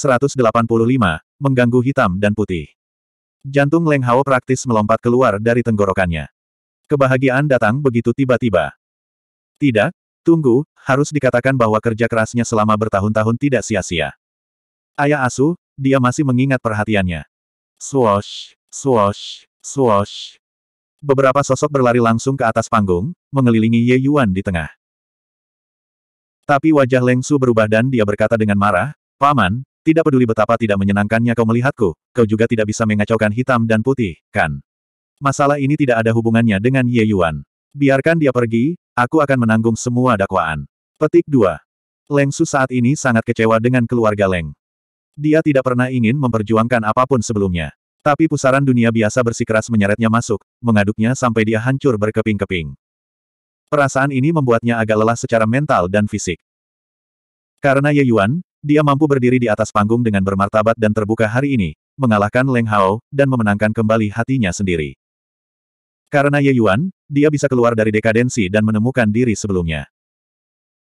185, mengganggu hitam dan putih. Jantung Leng Hao praktis melompat keluar dari tenggorokannya. Kebahagiaan datang begitu tiba-tiba. Tidak, tunggu, harus dikatakan bahwa kerja kerasnya selama bertahun-tahun tidak sia-sia. Ayah asu, dia masih mengingat perhatiannya. Swosh, swosh, swosh. Beberapa sosok berlari langsung ke atas panggung, mengelilingi Ye Yuan di tengah. Tapi wajah Leng Su berubah dan dia berkata dengan marah, Paman, tidak peduli betapa tidak menyenangkannya kau melihatku, kau juga tidak bisa mengacaukan hitam dan putih, kan? Masalah ini tidak ada hubungannya dengan Ye Yuan. Biarkan dia pergi, aku akan menanggung semua dakwaan. Petik 2. Leng Su saat ini sangat kecewa dengan keluarga Leng. Dia tidak pernah ingin memperjuangkan apapun sebelumnya. Tapi pusaran dunia biasa bersikeras menyeretnya masuk, mengaduknya sampai dia hancur berkeping-keping. Perasaan ini membuatnya agak lelah secara mental dan fisik. Karena Ye Yuan, dia mampu berdiri di atas panggung dengan bermartabat dan terbuka hari ini, mengalahkan Leng Hao, dan memenangkan kembali hatinya sendiri. Karena Ye Yuan, dia bisa keluar dari dekadensi dan menemukan diri sebelumnya.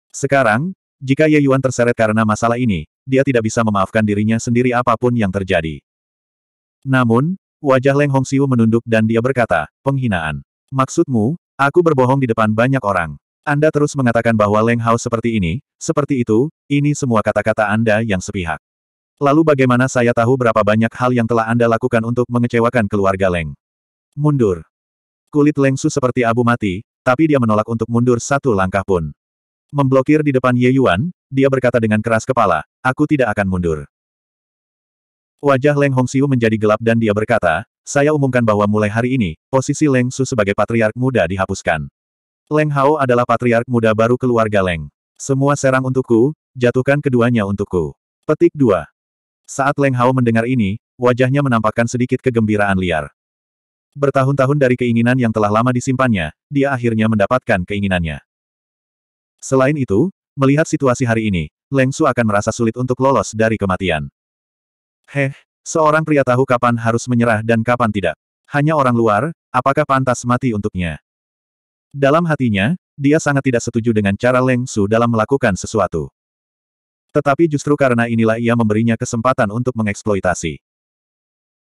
Sekarang, jika Ye Yuan terseret karena masalah ini, dia tidak bisa memaafkan dirinya sendiri apapun yang terjadi. Namun, wajah Leng Hong Siu menunduk dan dia berkata, penghinaan. Maksudmu, aku berbohong di depan banyak orang. Anda terus mengatakan bahwa Leng Hao seperti ini, seperti itu, ini semua kata-kata Anda yang sepihak. Lalu bagaimana saya tahu berapa banyak hal yang telah Anda lakukan untuk mengecewakan keluarga Leng? Mundur. Kulit Leng Su seperti abu mati, tapi dia menolak untuk mundur satu langkah pun. Memblokir di depan Ye Yuan, dia berkata dengan keras kepala, aku tidak akan mundur. Wajah Leng Hong Hongxiu menjadi gelap dan dia berkata, saya umumkan bahwa mulai hari ini, posisi Leng Su sebagai patriark muda dihapuskan. Leng Hao adalah patriark muda baru keluarga Leng. Semua serang untukku, jatuhkan keduanya untukku. Petik 2. Saat Leng Hao mendengar ini, wajahnya menampakkan sedikit kegembiraan liar. Bertahun-tahun dari keinginan yang telah lama disimpannya, dia akhirnya mendapatkan keinginannya. Selain itu, melihat situasi hari ini, Leng Su akan merasa sulit untuk lolos dari kematian. Heh, seorang pria tahu kapan harus menyerah dan kapan tidak. Hanya orang luar, apakah pantas mati untuknya? Dalam hatinya, dia sangat tidak setuju dengan cara Leng Su dalam melakukan sesuatu. Tetapi justru karena inilah ia memberinya kesempatan untuk mengeksploitasi.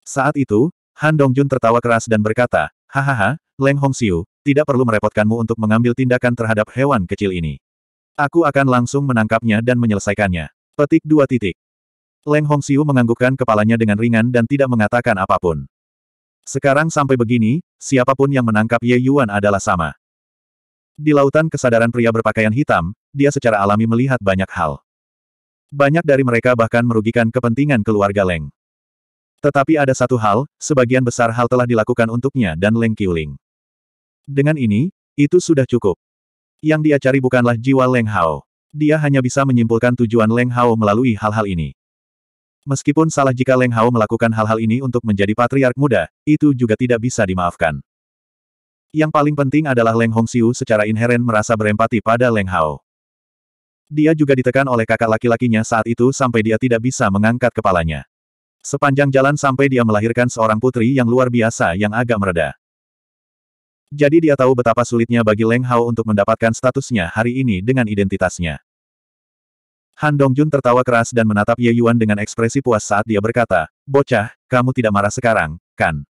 Saat itu, Han Dongjun tertawa keras dan berkata, Hahaha, Leng Hong Hongxiu, tidak perlu merepotkanmu untuk mengambil tindakan terhadap hewan kecil ini. Aku akan langsung menangkapnya dan menyelesaikannya. Petik dua titik. Leng Hongxiu menganggukkan kepalanya dengan ringan dan tidak mengatakan apapun. Sekarang sampai begini, siapapun yang menangkap Ye Yuan adalah sama. Di lautan kesadaran pria berpakaian hitam, dia secara alami melihat banyak hal. Banyak dari mereka bahkan merugikan kepentingan keluarga Leng. Tetapi ada satu hal, sebagian besar hal telah dilakukan untuknya dan Leng Qiuling. Dengan ini, itu sudah cukup. Yang dia cari bukanlah jiwa Leng Hao. Dia hanya bisa menyimpulkan tujuan Leng Hao melalui hal-hal ini. Meskipun salah jika Leng Hao melakukan hal-hal ini untuk menjadi patriark muda, itu juga tidak bisa dimaafkan. Yang paling penting adalah Leng Hongxiu secara inheren merasa berempati pada Leng Hao. Dia juga ditekan oleh kakak laki-lakinya saat itu sampai dia tidak bisa mengangkat kepalanya. Sepanjang jalan sampai dia melahirkan seorang putri yang luar biasa yang agak mereda. Jadi dia tahu betapa sulitnya bagi Leng Hao untuk mendapatkan statusnya hari ini dengan identitasnya. Han Dongjun tertawa keras dan menatap Ye Yuan dengan ekspresi puas saat dia berkata, Bocah, kamu tidak marah sekarang, kan?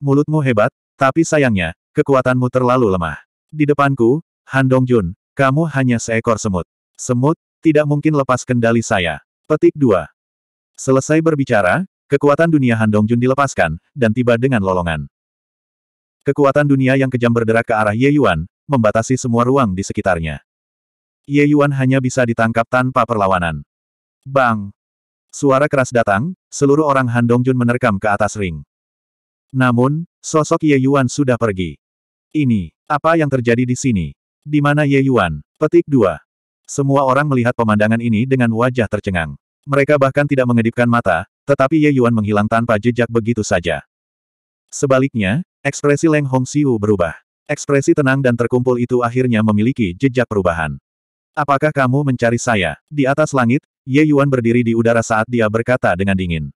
Mulutmu hebat, tapi sayangnya, Kekuatanmu terlalu lemah. Di depanku, Han Dongjun, kamu hanya seekor semut. Semut, tidak mungkin lepas kendali saya. Petik 2. Selesai berbicara, kekuatan dunia Han Dongjun dilepaskan, dan tiba dengan lolongan. Kekuatan dunia yang kejam berderak ke arah Ye Yuan, membatasi semua ruang di sekitarnya. Ye Yuan hanya bisa ditangkap tanpa perlawanan. Bang! Suara keras datang, seluruh orang Han Dongjun menerkam ke atas ring. Namun, sosok Ye Yuan sudah pergi. Ini, apa yang terjadi di sini? Di mana Ye Yuan? Petik 2. Semua orang melihat pemandangan ini dengan wajah tercengang. Mereka bahkan tidak mengedipkan mata, tetapi Ye Yuan menghilang tanpa jejak begitu saja. Sebaliknya, ekspresi Leng Hong Xiu berubah. Ekspresi tenang dan terkumpul itu akhirnya memiliki jejak perubahan. Apakah kamu mencari saya? Di atas langit, Ye Yuan berdiri di udara saat dia berkata dengan dingin.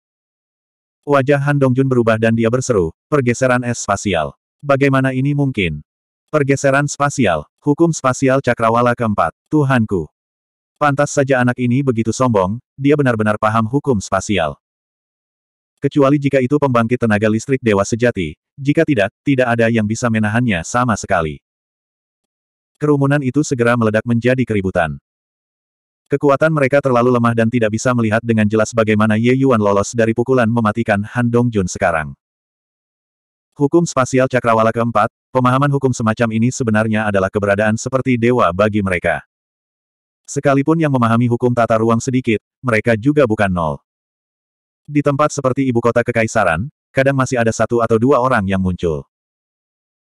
Wajah Han Dongjun berubah dan dia berseru, pergeseran es spasial. Bagaimana ini mungkin? Pergeseran spasial, hukum spasial cakrawala keempat, Tuhanku. Pantas saja anak ini begitu sombong, dia benar-benar paham hukum spasial. Kecuali jika itu pembangkit tenaga listrik dewa sejati, jika tidak, tidak ada yang bisa menahannya sama sekali. Kerumunan itu segera meledak menjadi keributan. Kekuatan mereka terlalu lemah dan tidak bisa melihat dengan jelas bagaimana Ye Yuan lolos dari pukulan mematikan Han Jun sekarang. Hukum spasial cakrawala keempat, pemahaman hukum semacam ini sebenarnya adalah keberadaan seperti dewa bagi mereka. Sekalipun yang memahami hukum tata ruang sedikit, mereka juga bukan nol. Di tempat seperti ibu kota kekaisaran, kadang masih ada satu atau dua orang yang muncul.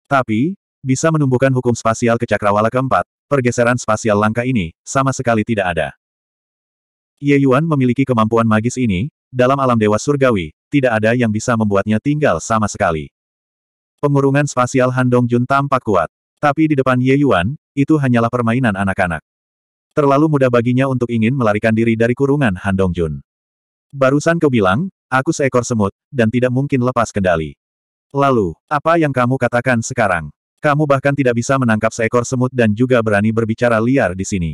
Tapi, bisa menumbuhkan hukum spasial ke cakrawala keempat, pergeseran spasial langka ini, sama sekali tidak ada. Ye Yuan memiliki kemampuan magis ini, dalam alam dewa surgawi, tidak ada yang bisa membuatnya tinggal sama sekali. Pengurungan spasial Han Dongjun tampak kuat. Tapi di depan Ye Yuan, itu hanyalah permainan anak-anak. Terlalu mudah baginya untuk ingin melarikan diri dari kurungan Han Dongjun. Barusan kau bilang, aku seekor semut, dan tidak mungkin lepas kendali. Lalu, apa yang kamu katakan sekarang? Kamu bahkan tidak bisa menangkap seekor semut dan juga berani berbicara liar di sini.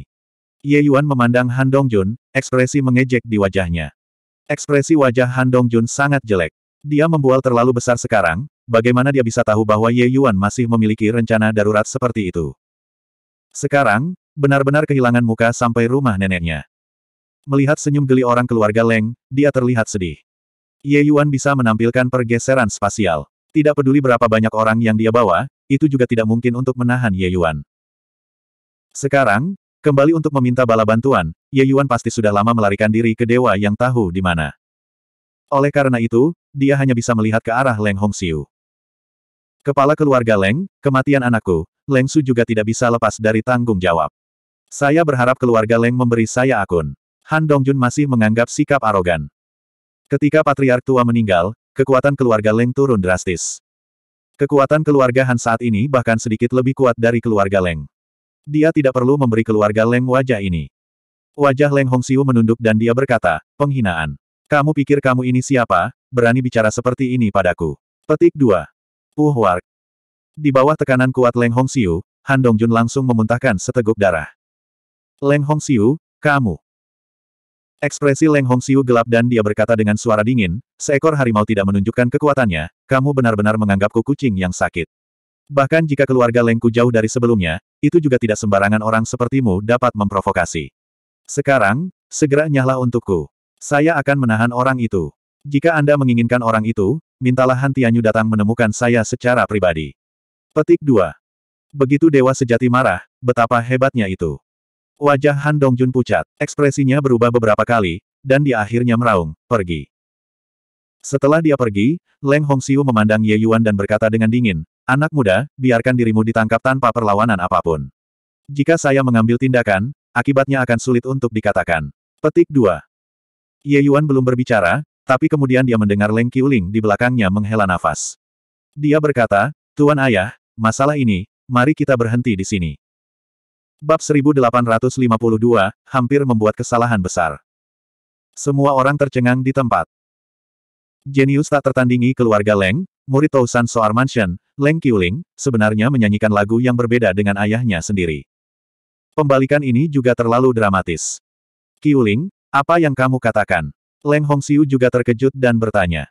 Ye Yuan memandang Han Dongjun, ekspresi mengejek di wajahnya. Ekspresi wajah Han Dongjun sangat jelek. Dia membual terlalu besar sekarang, bagaimana dia bisa tahu bahwa Ye Yuan masih memiliki rencana darurat seperti itu? Sekarang, benar-benar kehilangan muka sampai rumah neneknya. Melihat senyum geli orang keluarga Leng, dia terlihat sedih. Ye Yuan bisa menampilkan pergeseran spasial. Tidak peduli berapa banyak orang yang dia bawa, itu juga tidak mungkin untuk menahan Ye Yuan. Sekarang, kembali untuk meminta bala bantuan, Ye Yuan pasti sudah lama melarikan diri ke dewa yang tahu di mana. Oleh karena itu, dia hanya bisa melihat ke arah Leng Hong Siu. Kepala keluarga Leng, kematian anakku, Leng Su juga tidak bisa lepas dari tanggung jawab. Saya berharap keluarga Leng memberi saya akun. Han Dongjun masih menganggap sikap arogan. Ketika patriark tua meninggal, kekuatan keluarga Leng turun drastis. Kekuatan keluarga Han saat ini bahkan sedikit lebih kuat dari keluarga Leng. Dia tidak perlu memberi keluarga Leng wajah ini. Wajah Leng Hongxiu menunduk dan dia berkata, penghinaan. Kamu pikir kamu ini siapa, berani bicara seperti ini padaku. Petik 2. Uh Di bawah tekanan kuat Leng Hong Siu, Han Jun langsung memuntahkan seteguk darah. Leng Hong Siu, kamu. Ekspresi Leng Hong Siu gelap dan dia berkata dengan suara dingin, seekor harimau tidak menunjukkan kekuatannya, kamu benar-benar menganggapku kucing yang sakit. Bahkan jika keluarga Lengku jauh dari sebelumnya, itu juga tidak sembarangan orang sepertimu dapat memprovokasi. Sekarang, segera nyahlah untukku. Saya akan menahan orang itu. Jika Anda menginginkan orang itu, mintalah Han datang menemukan saya secara pribadi. Petik 2. Begitu Dewa Sejati marah, betapa hebatnya itu. Wajah Han Dongjun pucat, ekspresinya berubah beberapa kali, dan dia akhirnya meraung, pergi. Setelah dia pergi, Leng Hongxiu memandang Ye Yuan dan berkata dengan dingin, Anak muda, biarkan dirimu ditangkap tanpa perlawanan apapun. Jika saya mengambil tindakan, akibatnya akan sulit untuk dikatakan. Petik 2. Ye Yuan belum berbicara, tapi kemudian dia mendengar Leng Qiuling di belakangnya menghela nafas. Dia berkata, Tuan Ayah, masalah ini, mari kita berhenti di sini. Bab 1852, hampir membuat kesalahan besar. Semua orang tercengang di tempat. Jenius tak tertandingi keluarga Leng, murid Tausan Soar Mansion, Leng Qiuling, sebenarnya menyanyikan lagu yang berbeda dengan ayahnya sendiri. Pembalikan ini juga terlalu dramatis. Qiuling, apa yang kamu katakan? Leng Hong Hongxiu juga terkejut dan bertanya.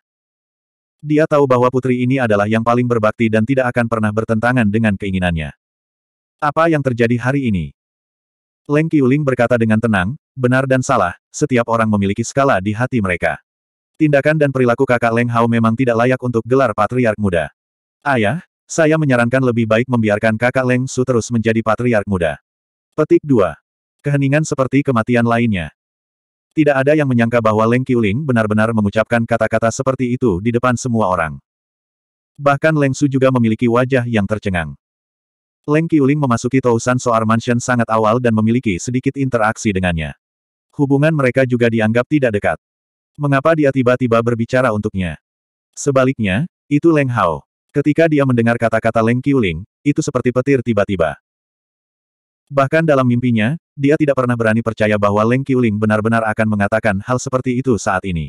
Dia tahu bahwa putri ini adalah yang paling berbakti dan tidak akan pernah bertentangan dengan keinginannya. Apa yang terjadi hari ini? Leng Qiuling berkata dengan tenang, benar dan salah, setiap orang memiliki skala di hati mereka. Tindakan dan perilaku kakak Leng Hao memang tidak layak untuk gelar patriark muda. Ayah, saya menyarankan lebih baik membiarkan kakak Leng Su terus menjadi patriark muda. Petik 2. Keheningan seperti kematian lainnya. Tidak ada yang menyangka bahwa Leng Qiuling benar-benar mengucapkan kata-kata seperti itu di depan semua orang. Bahkan Leng Su juga memiliki wajah yang tercengang. Leng Qiuling memasuki Tousan Soar Mansion sangat awal dan memiliki sedikit interaksi dengannya. Hubungan mereka juga dianggap tidak dekat. Mengapa dia tiba-tiba berbicara untuknya? Sebaliknya, itu Leng Hao. Ketika dia mendengar kata-kata Leng Qiuling, itu seperti petir tiba-tiba. Bahkan dalam mimpinya, dia tidak pernah berani percaya bahwa Leng Qiuling benar-benar akan mengatakan hal seperti itu saat ini.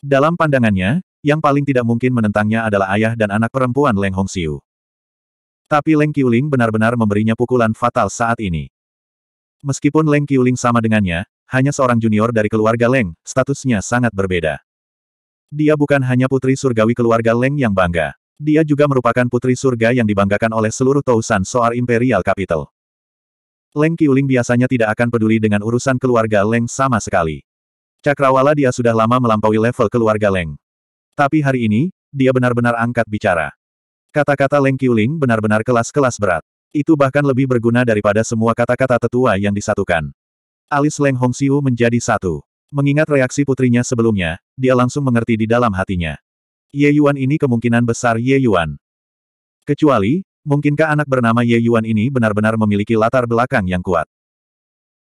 Dalam pandangannya, yang paling tidak mungkin menentangnya adalah ayah dan anak perempuan Leng Hongxiu. Tapi Leng Qiuling benar-benar memberinya pukulan fatal saat ini. Meskipun Leng Qiuling sama dengannya, hanya seorang junior dari keluarga Leng, statusnya sangat berbeda. Dia bukan hanya putri surgawi keluarga Leng yang bangga. Dia juga merupakan putri surga yang dibanggakan oleh seluruh Tausan Soar Imperial Capital. Leng Qiuling biasanya tidak akan peduli dengan urusan keluarga Leng sama sekali. Cakrawala dia sudah lama melampaui level keluarga Leng. Tapi hari ini, dia benar-benar angkat bicara. Kata-kata Leng Qiuling benar-benar kelas-kelas berat. Itu bahkan lebih berguna daripada semua kata-kata tetua yang disatukan. Alis Leng Hongxiu menjadi satu. Mengingat reaksi putrinya sebelumnya, dia langsung mengerti di dalam hatinya. Ye Yuan ini kemungkinan besar Ye Yuan. Kecuali, Mungkinkah anak bernama Ye Yuan ini benar-benar memiliki latar belakang yang kuat?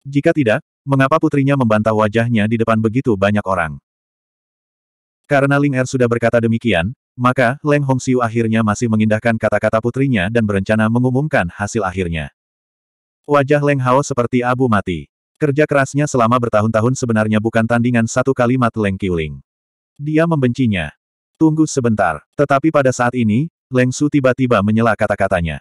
Jika tidak, mengapa putrinya membantah wajahnya di depan begitu banyak orang? Karena Ling Er sudah berkata demikian, maka Leng Hong Hongxiu akhirnya masih mengindahkan kata-kata putrinya dan berencana mengumumkan hasil akhirnya. Wajah Leng Hao seperti abu mati. Kerja kerasnya selama bertahun-tahun sebenarnya bukan tandingan satu kalimat Leng Qiuling. Dia membencinya. Tunggu sebentar, tetapi pada saat ini, Leng Su tiba-tiba menyela kata-katanya.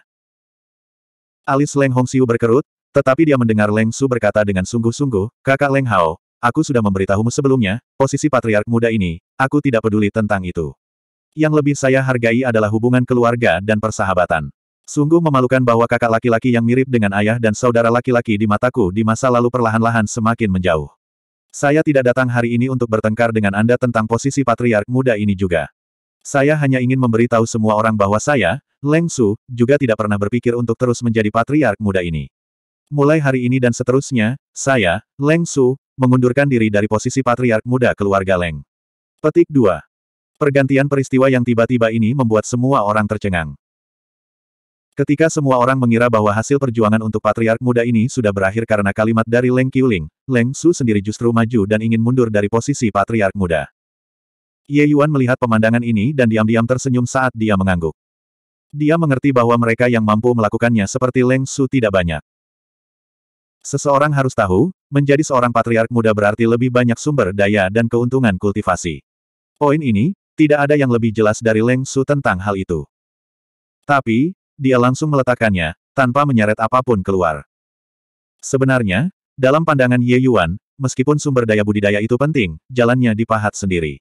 Alis Leng Hong Hongxiu berkerut, tetapi dia mendengar Leng Su berkata dengan sungguh-sungguh, kakak Leng Hao, aku sudah memberitahumu sebelumnya, posisi patriark muda ini, aku tidak peduli tentang itu. Yang lebih saya hargai adalah hubungan keluarga dan persahabatan. Sungguh memalukan bahwa kakak laki-laki yang mirip dengan ayah dan saudara laki-laki di mataku di masa lalu perlahan-lahan semakin menjauh. Saya tidak datang hari ini untuk bertengkar dengan Anda tentang posisi patriark muda ini juga. Saya hanya ingin memberitahu semua orang bahwa saya, Leng Su, juga tidak pernah berpikir untuk terus menjadi patriark muda ini. Mulai hari ini dan seterusnya, saya, Leng Su, mengundurkan diri dari posisi patriark muda keluarga Leng. Petik 2. Pergantian peristiwa yang tiba-tiba ini membuat semua orang tercengang. Ketika semua orang mengira bahwa hasil perjuangan untuk patriark muda ini sudah berakhir karena kalimat dari Leng Qiuling, Leng Su sendiri justru maju dan ingin mundur dari posisi patriark muda. Ye Yuan melihat pemandangan ini dan diam-diam tersenyum saat dia mengangguk. Dia mengerti bahwa mereka yang mampu melakukannya seperti Leng Su tidak banyak. Seseorang harus tahu, menjadi seorang patriark muda berarti lebih banyak sumber daya dan keuntungan kultivasi. Poin ini, tidak ada yang lebih jelas dari Leng Su tentang hal itu. Tapi, dia langsung meletakkannya, tanpa menyeret apapun keluar. Sebenarnya, dalam pandangan Ye Yuan, meskipun sumber daya budidaya itu penting, jalannya dipahat sendiri.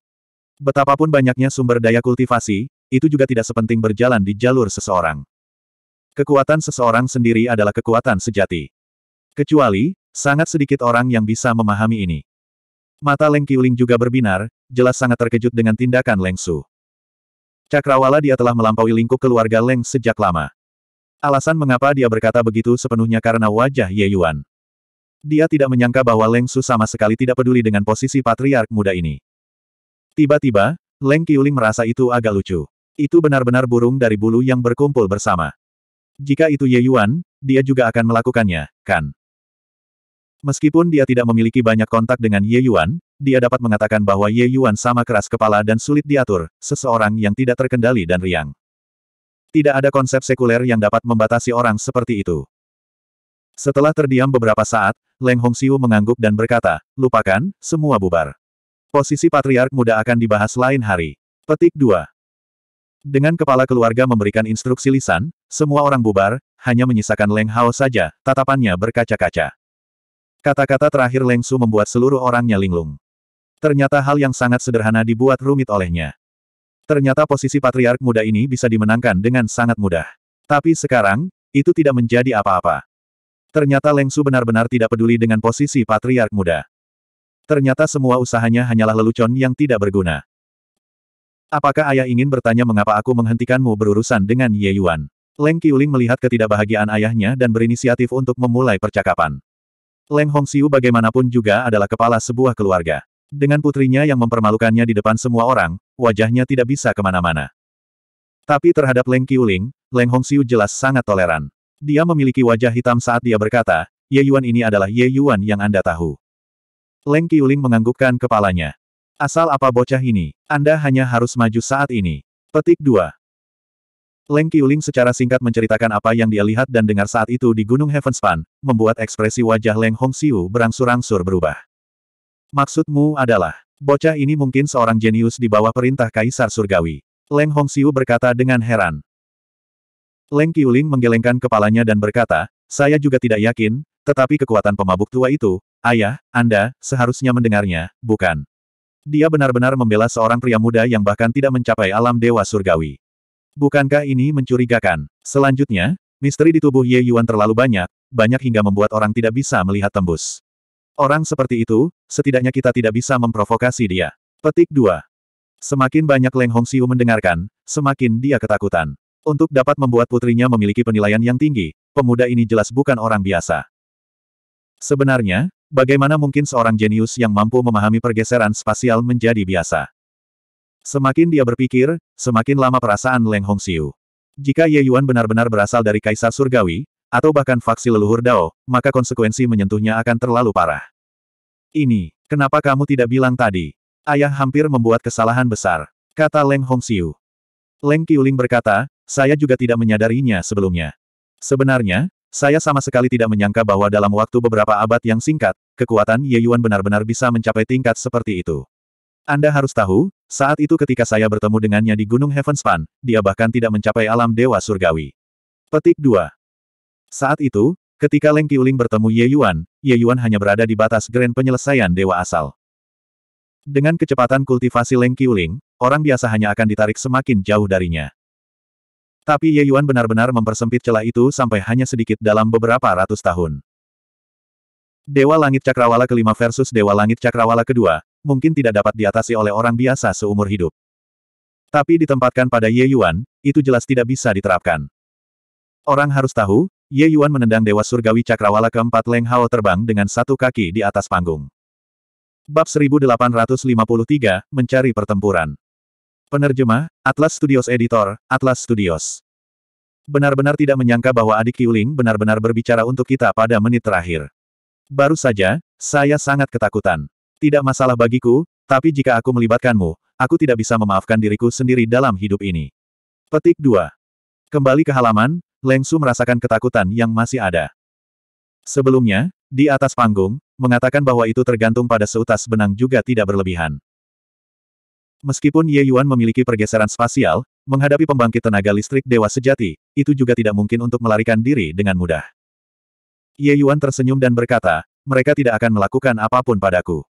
Betapapun banyaknya sumber daya kultivasi, itu juga tidak sepenting berjalan di jalur seseorang. Kekuatan seseorang sendiri adalah kekuatan sejati. Kecuali, sangat sedikit orang yang bisa memahami ini. Mata Leng Qiuling juga berbinar, jelas sangat terkejut dengan tindakan Leng Su. Cakrawala dia telah melampaui lingkup keluarga Leng sejak lama. Alasan mengapa dia berkata begitu sepenuhnya karena wajah Ye Yuan. Dia tidak menyangka bahwa Leng Su sama sekali tidak peduli dengan posisi patriark muda ini. Tiba-tiba, Leng Qiuling merasa itu agak lucu. Itu benar-benar burung dari bulu yang berkumpul bersama. Jika itu Ye Yuan, dia juga akan melakukannya, kan? Meskipun dia tidak memiliki banyak kontak dengan Ye Yuan, dia dapat mengatakan bahwa Ye Yuan sama keras kepala dan sulit diatur, seseorang yang tidak terkendali dan riang. Tidak ada konsep sekuler yang dapat membatasi orang seperti itu. Setelah terdiam beberapa saat, Leng Hongxiu mengangguk dan berkata, lupakan, semua bubar. Posisi patriark muda akan dibahas lain hari. Petik 2. Dengan kepala keluarga memberikan instruksi lisan, semua orang bubar, hanya menyisakan Leng Hao saja, tatapannya berkaca-kaca. Kata-kata terakhir Leng Su membuat seluruh orangnya linglung. Ternyata hal yang sangat sederhana dibuat rumit olehnya. Ternyata posisi patriark muda ini bisa dimenangkan dengan sangat mudah. Tapi sekarang, itu tidak menjadi apa-apa. Ternyata Leng Su benar-benar tidak peduli dengan posisi patriark muda. Ternyata semua usahanya hanyalah lelucon yang tidak berguna. Apakah ayah ingin bertanya mengapa aku menghentikanmu berurusan dengan Ye Yuan? Leng Qiuling melihat ketidakbahagiaan ayahnya dan berinisiatif untuk memulai percakapan. Leng Hongxiu bagaimanapun juga adalah kepala sebuah keluarga. Dengan putrinya yang mempermalukannya di depan semua orang, wajahnya tidak bisa kemana-mana. Tapi terhadap Leng Qiuling, Leng Hongxiu jelas sangat toleran. Dia memiliki wajah hitam saat dia berkata, Ye Yuan ini adalah Ye Yuan yang Anda tahu. Leng Qiuling menganggukkan kepalanya. Asal apa bocah ini, Anda hanya harus maju saat ini. Petik 2. Leng Qiuling secara singkat menceritakan apa yang dia lihat dan dengar saat itu di Gunung Heavenspan, membuat ekspresi wajah Leng Hongxiu berangsur-angsur berubah. Maksudmu adalah, bocah ini mungkin seorang jenius di bawah perintah Kaisar Surgawi. Leng Hongxiu berkata dengan heran. Leng Qiuling menggelengkan kepalanya dan berkata, saya juga tidak yakin, tetapi kekuatan pemabuk tua itu, Ayah, Anda, seharusnya mendengarnya, bukan? Dia benar-benar membela seorang pria muda yang bahkan tidak mencapai alam dewa surgawi. Bukankah ini mencurigakan? Selanjutnya, misteri di tubuh Ye Yuan terlalu banyak, banyak hingga membuat orang tidak bisa melihat tembus. Orang seperti itu, setidaknya kita tidak bisa memprovokasi dia. Petik 2. Semakin banyak Leng Hong Xiu mendengarkan, semakin dia ketakutan. Untuk dapat membuat putrinya memiliki penilaian yang tinggi, pemuda ini jelas bukan orang biasa. Sebenarnya, Bagaimana mungkin seorang jenius yang mampu memahami pergeseran spasial menjadi biasa? Semakin dia berpikir, semakin lama perasaan Leng Hong Hongxiu. Jika Ye Yuan benar-benar berasal dari Kaisar Surgawi, atau bahkan faksi leluhur Dao, maka konsekuensi menyentuhnya akan terlalu parah. Ini, kenapa kamu tidak bilang tadi? Ayah hampir membuat kesalahan besar, kata Leng Hong Hongxiu. Leng Qiuling berkata, saya juga tidak menyadarinya sebelumnya. Sebenarnya, saya sama sekali tidak menyangka bahwa dalam waktu beberapa abad yang singkat, kekuatan Ye Yuan benar-benar bisa mencapai tingkat seperti itu. Anda harus tahu, saat itu ketika saya bertemu dengannya di Gunung Heavenspan, dia bahkan tidak mencapai alam Dewa Surgawi. Petik 2. Saat itu, ketika Leng Qiuling bertemu Ye Yuan, Ye Yuan hanya berada di batas grand penyelesaian Dewa Asal. Dengan kecepatan kultivasi Leng Qiuling, orang biasa hanya akan ditarik semakin jauh darinya. Tapi Ye Yuan benar-benar mempersempit celah itu sampai hanya sedikit dalam beberapa ratus tahun. Dewa Langit Cakrawala kelima versus Dewa Langit Cakrawala kedua, mungkin tidak dapat diatasi oleh orang biasa seumur hidup. Tapi ditempatkan pada Ye Yuan, itu jelas tidak bisa diterapkan. Orang harus tahu, Ye Yuan menendang Dewa Surgawi Cakrawala keempat Leng Hao terbang dengan satu kaki di atas panggung. Bab 1853, Mencari Pertempuran Penerjemah, Atlas Studios Editor, Atlas Studios. Benar-benar tidak menyangka bahwa adik Yuling benar-benar berbicara untuk kita pada menit terakhir. Baru saja, saya sangat ketakutan. Tidak masalah bagiku, tapi jika aku melibatkanmu, aku tidak bisa memaafkan diriku sendiri dalam hidup ini. Petik 2. Kembali ke halaman, Lengsu merasakan ketakutan yang masih ada. Sebelumnya, di atas panggung, mengatakan bahwa itu tergantung pada seutas benang juga tidak berlebihan. Meskipun Ye Yuan memiliki pergeseran spasial, menghadapi pembangkit tenaga listrik dewa sejati, itu juga tidak mungkin untuk melarikan diri dengan mudah. Ye Yuan tersenyum dan berkata, mereka tidak akan melakukan apapun padaku.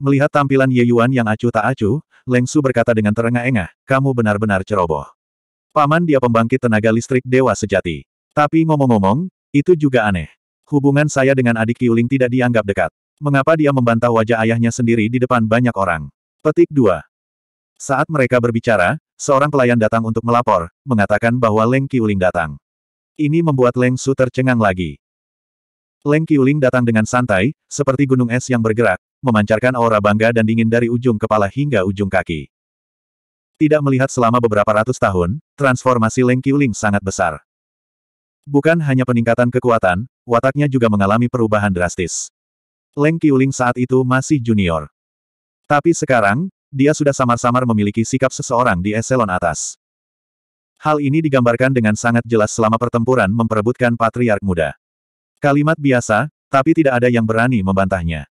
Melihat tampilan Ye Yuan yang acuh tak acuh, Leng Su berkata dengan terengah-engah, kamu benar-benar ceroboh. Paman dia pembangkit tenaga listrik dewa sejati. Tapi ngomong-ngomong, itu juga aneh. Hubungan saya dengan adik Yuling tidak dianggap dekat. Mengapa dia membantah wajah ayahnya sendiri di depan banyak orang? Petik 2. Saat mereka berbicara, seorang pelayan datang untuk melapor, mengatakan bahwa Leng Qiuling datang. Ini membuat Leng Su tercengang lagi. Leng Qiuling datang dengan santai, seperti gunung es yang bergerak, memancarkan aura bangga dan dingin dari ujung kepala hingga ujung kaki. Tidak melihat selama beberapa ratus tahun, transformasi Leng Qiuling sangat besar. Bukan hanya peningkatan kekuatan, wataknya juga mengalami perubahan drastis. Leng Qiuling saat itu masih junior. Tapi sekarang, dia sudah samar-samar memiliki sikap seseorang di eselon atas. Hal ini digambarkan dengan sangat jelas selama pertempuran memperebutkan patriark muda. Kalimat biasa, tapi tidak ada yang berani membantahnya.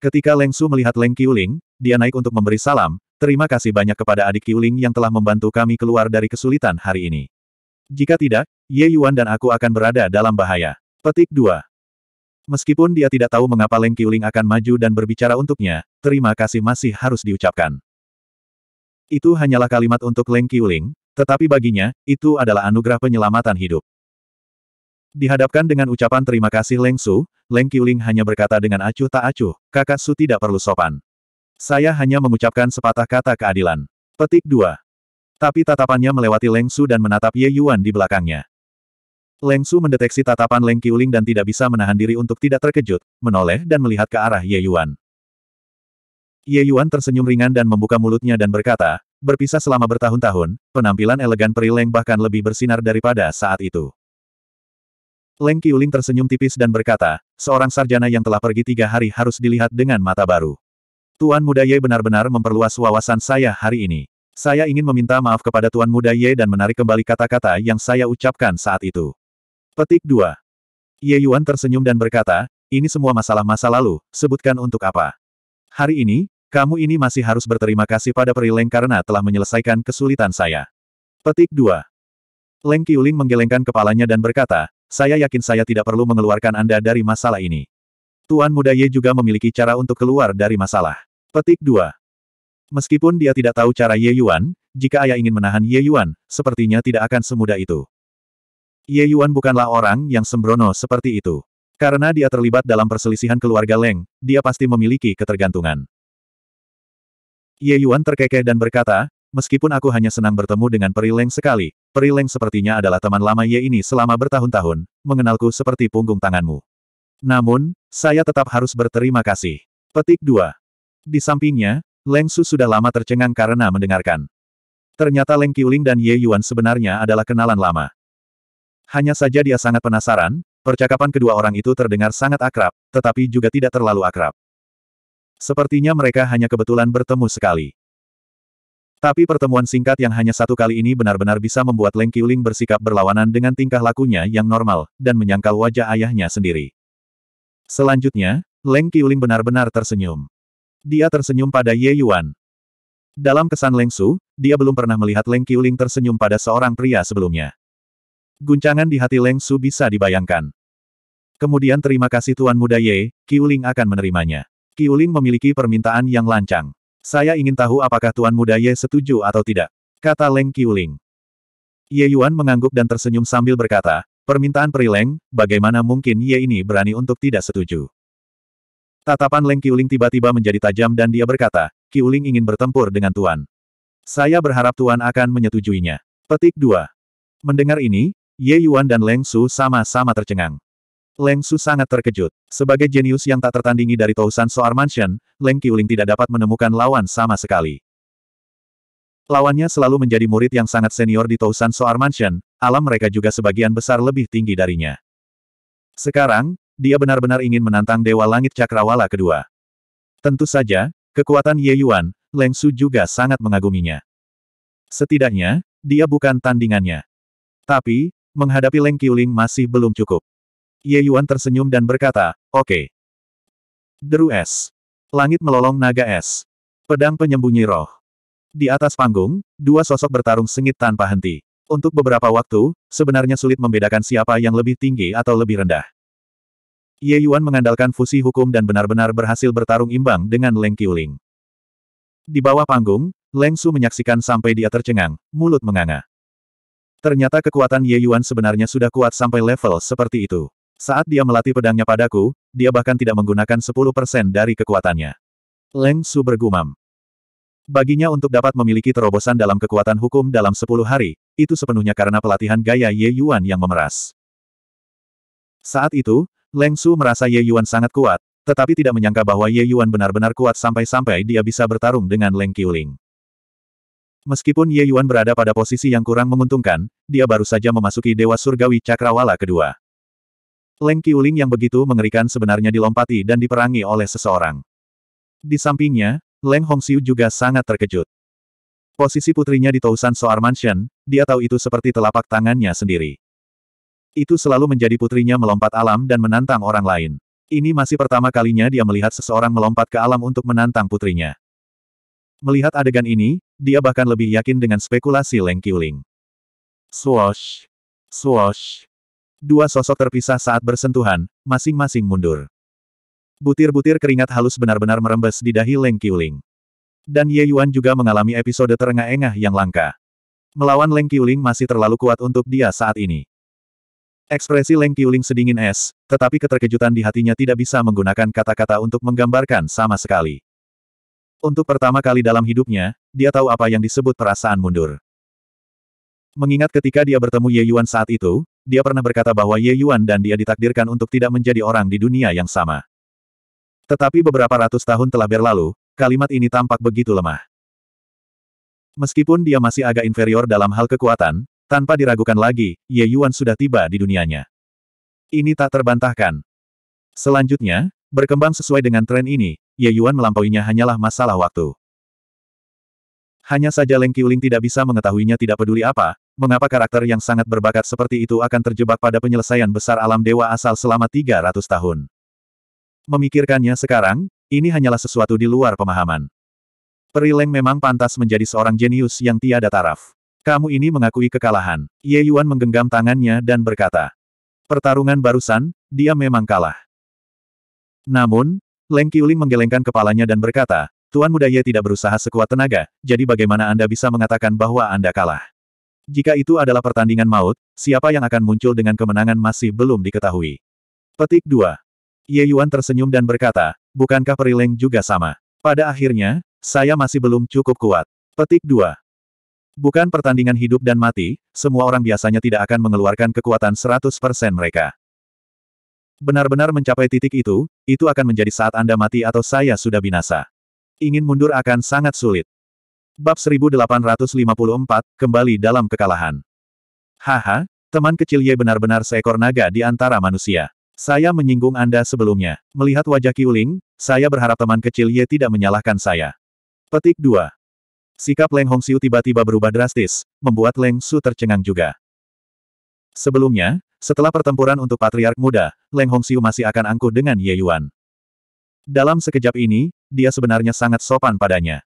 Ketika Leng Su melihat Leng Qiuling, dia naik untuk memberi salam, terima kasih banyak kepada adik Qiuling yang telah membantu kami keluar dari kesulitan hari ini. Jika tidak, Ye Yuan dan aku akan berada dalam bahaya. Petik 2. Meskipun dia tidak tahu mengapa Leng Qiuling akan maju dan berbicara untuknya, terima kasih masih harus diucapkan. Itu hanyalah kalimat untuk Leng Qiuling, tetapi baginya, itu adalah anugerah penyelamatan hidup. Dihadapkan dengan ucapan terima kasih Leng Su, Leng Qiuling hanya berkata dengan acuh tak acuh, kakak Su tidak perlu sopan. Saya hanya mengucapkan sepatah kata keadilan. Petik 2. Tapi tatapannya melewati Leng Su dan menatap Ye Yuan di belakangnya. Leng Su mendeteksi tatapan Leng Qiuling dan tidak bisa menahan diri untuk tidak terkejut, menoleh dan melihat ke arah Ye Yuan. Ye Yuan tersenyum ringan dan membuka mulutnya dan berkata, berpisah selama bertahun-tahun, penampilan elegan peri Leng bahkan lebih bersinar daripada saat itu. Leng Qiuling tersenyum tipis dan berkata, seorang sarjana yang telah pergi tiga hari harus dilihat dengan mata baru. Tuan Muda Ye benar-benar memperluas wawasan saya hari ini. Saya ingin meminta maaf kepada Tuan Muda Ye dan menarik kembali kata-kata yang saya ucapkan saat itu. Petik 2. Ye Yuan tersenyum dan berkata, ini semua masalah masa lalu, sebutkan untuk apa. Hari ini, kamu ini masih harus berterima kasih pada Peri Leng karena telah menyelesaikan kesulitan saya. Petik 2. Leng Qiuling menggelengkan kepalanya dan berkata, saya yakin saya tidak perlu mengeluarkan Anda dari masalah ini. Tuan muda Ye juga memiliki cara untuk keluar dari masalah. Petik 2. Meskipun dia tidak tahu cara Ye Yuan, jika ayah ingin menahan Ye Yuan, sepertinya tidak akan semudah itu. Ye Yuan bukanlah orang yang sembrono seperti itu. Karena dia terlibat dalam perselisihan keluarga Leng, dia pasti memiliki ketergantungan. Ye Yuan terkekeh dan berkata, meskipun aku hanya senang bertemu dengan Peri Leng sekali, Peri Leng sepertinya adalah teman lama Ye ini selama bertahun-tahun, mengenalku seperti punggung tanganmu. Namun, saya tetap harus berterima kasih. Petik 2. Di sampingnya, Leng Su sudah lama tercengang karena mendengarkan. Ternyata Leng Qiuling dan Ye Yuan sebenarnya adalah kenalan lama. Hanya saja dia sangat penasaran, percakapan kedua orang itu terdengar sangat akrab, tetapi juga tidak terlalu akrab. Sepertinya mereka hanya kebetulan bertemu sekali. Tapi pertemuan singkat yang hanya satu kali ini benar-benar bisa membuat Leng Qiuling bersikap berlawanan dengan tingkah lakunya yang normal, dan menyangkal wajah ayahnya sendiri. Selanjutnya, Leng Qiuling benar-benar tersenyum. Dia tersenyum pada Ye Yuan. Dalam kesan Leng Su, dia belum pernah melihat Leng Qiuling tersenyum pada seorang pria sebelumnya. Guncangan di hati Leng Su bisa dibayangkan. Kemudian terima kasih Tuan Muda Ye, Kiuling akan menerimanya. Kiuling memiliki permintaan yang lancang. Saya ingin tahu apakah Tuan Muda Ye setuju atau tidak, kata Leng Kiuling. Ye Yuan mengangguk dan tersenyum sambil berkata, permintaan Leng, bagaimana mungkin Ye ini berani untuk tidak setuju. Tatapan Leng Kiuling tiba-tiba menjadi tajam dan dia berkata, Kiuling ingin bertempur dengan Tuan. Saya berharap Tuan akan menyetujuinya. Petik 2. Mendengar ini, Ye Yuan dan Leng Su sama-sama tercengang. Leng Su sangat terkejut. Sebagai jenius yang tak tertandingi dari Tousan Soar Mansion, Leng Qiuling tidak dapat menemukan lawan sama sekali. Lawannya selalu menjadi murid yang sangat senior di Tousan Soar Mansion, alam mereka juga sebagian besar lebih tinggi darinya. Sekarang, dia benar-benar ingin menantang Dewa Langit Cakrawala kedua. Tentu saja, kekuatan Ye Yuan, Leng Su juga sangat mengaguminya. Setidaknya, dia bukan tandingannya. Tapi, menghadapi Leng Qiuling masih belum cukup. Ye Yuan tersenyum dan berkata, oke. Okay. Deru es. Langit melolong naga es. Pedang penyembunyi roh. Di atas panggung, dua sosok bertarung sengit tanpa henti. Untuk beberapa waktu, sebenarnya sulit membedakan siapa yang lebih tinggi atau lebih rendah. Ye Yuan mengandalkan fusi hukum dan benar-benar berhasil bertarung imbang dengan Leng Qiuling. Di bawah panggung, Leng Su menyaksikan sampai dia tercengang, mulut menganga. Ternyata kekuatan Ye Yuan sebenarnya sudah kuat sampai level seperti itu. Saat dia melatih pedangnya padaku, dia bahkan tidak menggunakan 10% dari kekuatannya. Leng Su bergumam. Baginya untuk dapat memiliki terobosan dalam kekuatan hukum dalam 10 hari, itu sepenuhnya karena pelatihan gaya Ye Yuan yang memeras. Saat itu, Leng Su merasa Ye Yuan sangat kuat, tetapi tidak menyangka bahwa Ye Yuan benar-benar kuat sampai-sampai dia bisa bertarung dengan Leng Qiuling. Meskipun Ye Yuan berada pada posisi yang kurang menguntungkan, dia baru saja memasuki Dewa Surgawi Cakrawala kedua. Leng Qiuling yang begitu mengerikan sebenarnya dilompati dan diperangi oleh seseorang. Di sampingnya, Leng Hongxiu juga sangat terkejut. Posisi putrinya di Tousan Soar Mansion, dia tahu itu seperti telapak tangannya sendiri. Itu selalu menjadi putrinya melompat alam dan menantang orang lain. Ini masih pertama kalinya dia melihat seseorang melompat ke alam untuk menantang putrinya. Melihat adegan ini, dia bahkan lebih yakin dengan spekulasi Leng Qiuling. Swoosh! Swoosh! Dua sosok terpisah saat bersentuhan, masing-masing mundur. Butir-butir keringat halus benar-benar merembes di dahi Leng Qiuling. Dan Ye Yuan juga mengalami episode terengah-engah yang langka. Melawan Leng Qiuling masih terlalu kuat untuk dia saat ini. Ekspresi Leng Qiuling sedingin es, tetapi keterkejutan di hatinya tidak bisa menggunakan kata-kata untuk menggambarkan sama sekali. Untuk pertama kali dalam hidupnya, dia tahu apa yang disebut perasaan mundur. Mengingat ketika dia bertemu Ye Yuan saat itu, dia pernah berkata bahwa Ye Yuan dan dia ditakdirkan untuk tidak menjadi orang di dunia yang sama. Tetapi beberapa ratus tahun telah berlalu, kalimat ini tampak begitu lemah. Meskipun dia masih agak inferior dalam hal kekuatan, tanpa diragukan lagi, Ye Yuan sudah tiba di dunianya. Ini tak terbantahkan. Selanjutnya, berkembang sesuai dengan tren ini, Ye Yuan melampauinya hanyalah masalah waktu. Hanya saja Leng Qiuling tidak bisa mengetahuinya tidak peduli apa, mengapa karakter yang sangat berbakat seperti itu akan terjebak pada penyelesaian besar alam dewa asal selama 300 tahun. Memikirkannya sekarang, ini hanyalah sesuatu di luar pemahaman. Peri Leng memang pantas menjadi seorang jenius yang tiada taraf. Kamu ini mengakui kekalahan. Ye Yuan menggenggam tangannya dan berkata. Pertarungan barusan, dia memang kalah. Namun, Leng Qiuling menggelengkan kepalanya dan berkata, Tuan Muda Ye tidak berusaha sekuat tenaga, jadi bagaimana Anda bisa mengatakan bahwa Anda kalah? Jika itu adalah pertandingan maut, siapa yang akan muncul dengan kemenangan masih belum diketahui. Petik 2. Ye Yuan tersenyum dan berkata, bukankah Perileng juga sama? Pada akhirnya, saya masih belum cukup kuat. Petik 2. Bukan pertandingan hidup dan mati, semua orang biasanya tidak akan mengeluarkan kekuatan 100% mereka. Benar-benar mencapai titik itu, itu akan menjadi saat Anda mati atau saya sudah binasa. Ingin mundur akan sangat sulit. Bab 1854, kembali dalam kekalahan. Haha, teman kecil Ye benar-benar seekor naga di antara manusia. Saya menyinggung Anda sebelumnya. Melihat wajah Kiuling, saya berharap teman kecil Ye tidak menyalahkan saya. Petik 2. Sikap Leng hong Hongxiu tiba-tiba berubah drastis, membuat Leng Su tercengang juga. Sebelumnya, setelah pertempuran untuk Patriark Muda, Leng Hongxiu masih akan angkuh dengan Ye Yuan. Dalam sekejap ini, dia sebenarnya sangat sopan padanya.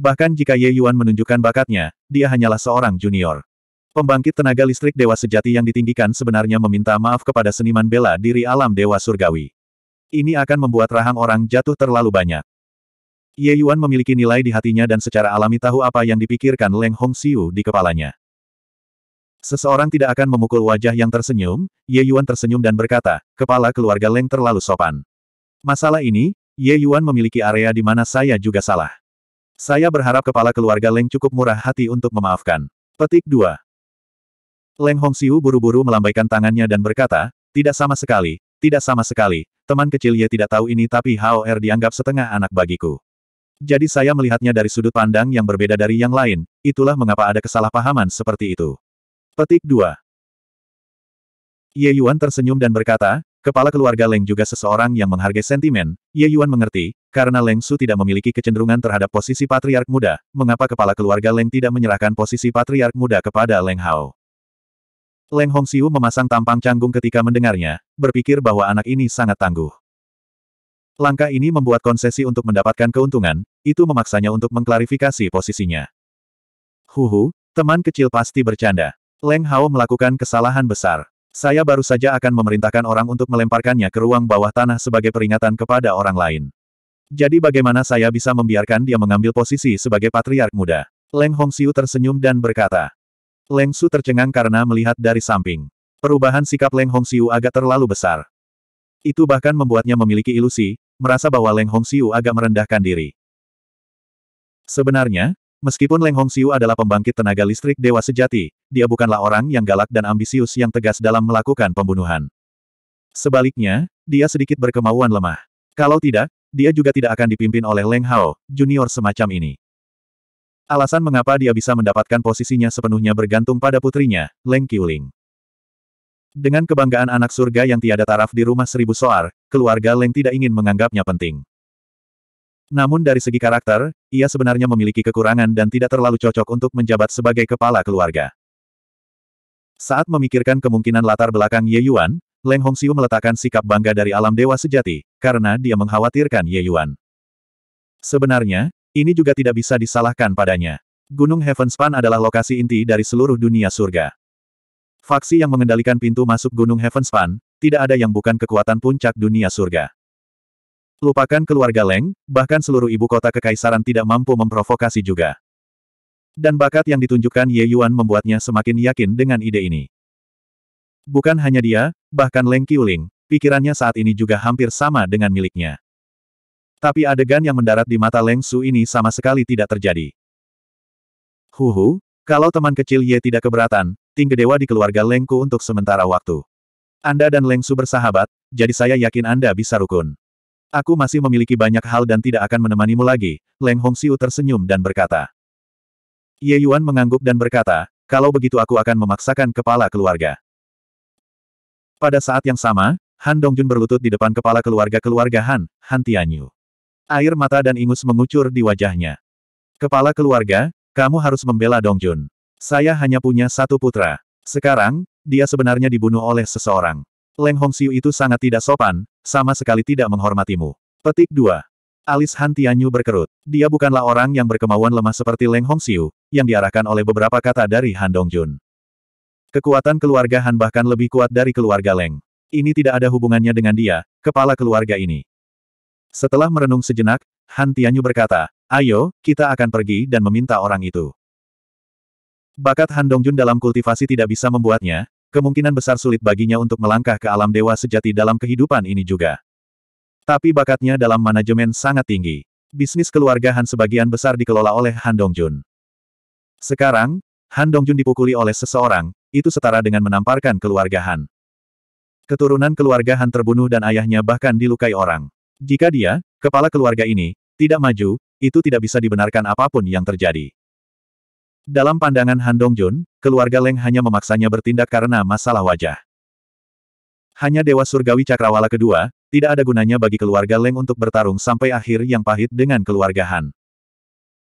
Bahkan jika Ye Yuan menunjukkan bakatnya, dia hanyalah seorang junior. Pembangkit tenaga listrik dewa sejati yang ditinggikan sebenarnya meminta maaf kepada seniman bela diri alam dewa surgawi. Ini akan membuat rahang orang jatuh terlalu banyak. Ye Yuan memiliki nilai di hatinya dan secara alami tahu apa yang dipikirkan Leng Hongxiu di kepalanya. Seseorang tidak akan memukul wajah yang tersenyum, Ye Yuan tersenyum dan berkata, kepala keluarga Leng terlalu sopan. Masalah ini, Ye Yuan memiliki area di mana saya juga salah. Saya berharap kepala keluarga Leng cukup murah hati untuk memaafkan. Petik 2. Leng Hongxiu buru-buru melambaikan tangannya dan berkata, tidak sama sekali, tidak sama sekali, teman kecil Ye tidak tahu ini tapi Hao Er dianggap setengah anak bagiku. Jadi saya melihatnya dari sudut pandang yang berbeda dari yang lain, itulah mengapa ada kesalahpahaman seperti itu. Petik 2. Ye Yuan tersenyum dan berkata, kepala keluarga Leng juga seseorang yang menghargai sentimen, Ye Yuan mengerti, karena Leng Su tidak memiliki kecenderungan terhadap posisi patriark muda, mengapa kepala keluarga Leng tidak menyerahkan posisi patriark muda kepada Leng Hao. Leng Hong Siu memasang tampang canggung ketika mendengarnya, berpikir bahwa anak ini sangat tangguh. Langkah ini membuat konsesi untuk mendapatkan keuntungan, itu memaksanya untuk mengklarifikasi posisinya. Huhu, teman kecil pasti bercanda. Leng Hao melakukan kesalahan besar. Saya baru saja akan memerintahkan orang untuk melemparkannya ke ruang bawah tanah sebagai peringatan kepada orang lain. Jadi bagaimana saya bisa membiarkan dia mengambil posisi sebagai patriark muda? Leng Hong Hongxiu tersenyum dan berkata. Leng Su tercengang karena melihat dari samping. Perubahan sikap Leng Hong Hongxiu agak terlalu besar. Itu bahkan membuatnya memiliki ilusi, merasa bahwa Leng Hong Hongxiu agak merendahkan diri. Sebenarnya, Meskipun Leng Hong Hongxiu adalah pembangkit tenaga listrik dewa sejati, dia bukanlah orang yang galak dan ambisius yang tegas dalam melakukan pembunuhan. Sebaliknya, dia sedikit berkemauan lemah. Kalau tidak, dia juga tidak akan dipimpin oleh Leng Hao, junior semacam ini. Alasan mengapa dia bisa mendapatkan posisinya sepenuhnya bergantung pada putrinya, Leng Qiuling. Dengan kebanggaan anak surga yang tiada taraf di rumah seribu soar, keluarga Leng tidak ingin menganggapnya penting. Namun dari segi karakter, ia sebenarnya memiliki kekurangan dan tidak terlalu cocok untuk menjabat sebagai kepala keluarga. Saat memikirkan kemungkinan latar belakang Ye Yuan, Leng Hongxiu meletakkan sikap bangga dari alam dewa sejati, karena dia mengkhawatirkan Ye Yuan. Sebenarnya, ini juga tidak bisa disalahkan padanya. Gunung Heavenspan adalah lokasi inti dari seluruh dunia surga. Faksi yang mengendalikan pintu masuk Gunung Heavenspan, tidak ada yang bukan kekuatan puncak dunia surga. Lupakan keluarga Leng, bahkan seluruh ibu kota kekaisaran tidak mampu memprovokasi juga. Dan bakat yang ditunjukkan Ye Yuan membuatnya semakin yakin dengan ide ini. Bukan hanya dia, bahkan Leng Qiuling, pikirannya saat ini juga hampir sama dengan miliknya. Tapi adegan yang mendarat di mata Leng Su ini sama sekali tidak terjadi. Huhu, kalau teman kecil Ye tidak keberatan, ting dewa di keluarga Lengku untuk sementara waktu. Anda dan Leng Su bersahabat, jadi saya yakin Anda bisa rukun. Aku masih memiliki banyak hal dan tidak akan menemanimu lagi, Leng Hongxiu tersenyum dan berkata. Ye Yuan mengangguk dan berkata, kalau begitu aku akan memaksakan kepala keluarga. Pada saat yang sama, Han Dongjun berlutut di depan kepala keluarga-keluarga Han, Han Tianyu. Air mata dan ingus mengucur di wajahnya. Kepala keluarga, kamu harus membela Dongjun. Saya hanya punya satu putra. Sekarang, dia sebenarnya dibunuh oleh seseorang. Leng Hongxiu itu sangat tidak sopan, sama sekali tidak menghormatimu. Petik 2. Alis Han Tianyu berkerut. Dia bukanlah orang yang berkemauan lemah seperti Leng Hongxiu, yang diarahkan oleh beberapa kata dari Han Jun. Kekuatan keluarga Han bahkan lebih kuat dari keluarga Leng. Ini tidak ada hubungannya dengan dia, kepala keluarga ini. Setelah merenung sejenak, Han Tianyu berkata, ayo, kita akan pergi dan meminta orang itu. Bakat Han Jun dalam kultivasi tidak bisa membuatnya, kemungkinan besar sulit baginya untuk melangkah ke alam dewa sejati dalam kehidupan ini juga. Tapi bakatnya dalam manajemen sangat tinggi. Bisnis keluarga Han sebagian besar dikelola oleh Han Dongjun. Sekarang, Han Dongjun dipukuli oleh seseorang, itu setara dengan menamparkan keluarga Han. Keturunan keluarga Han terbunuh dan ayahnya bahkan dilukai orang. Jika dia, kepala keluarga ini, tidak maju, itu tidak bisa dibenarkan apapun yang terjadi. Dalam pandangan Han Dongjun, keluarga Leng hanya memaksanya bertindak karena masalah wajah. Hanya Dewa Surgawi Cakrawala kedua, tidak ada gunanya bagi keluarga Leng untuk bertarung sampai akhir yang pahit dengan keluarga Han.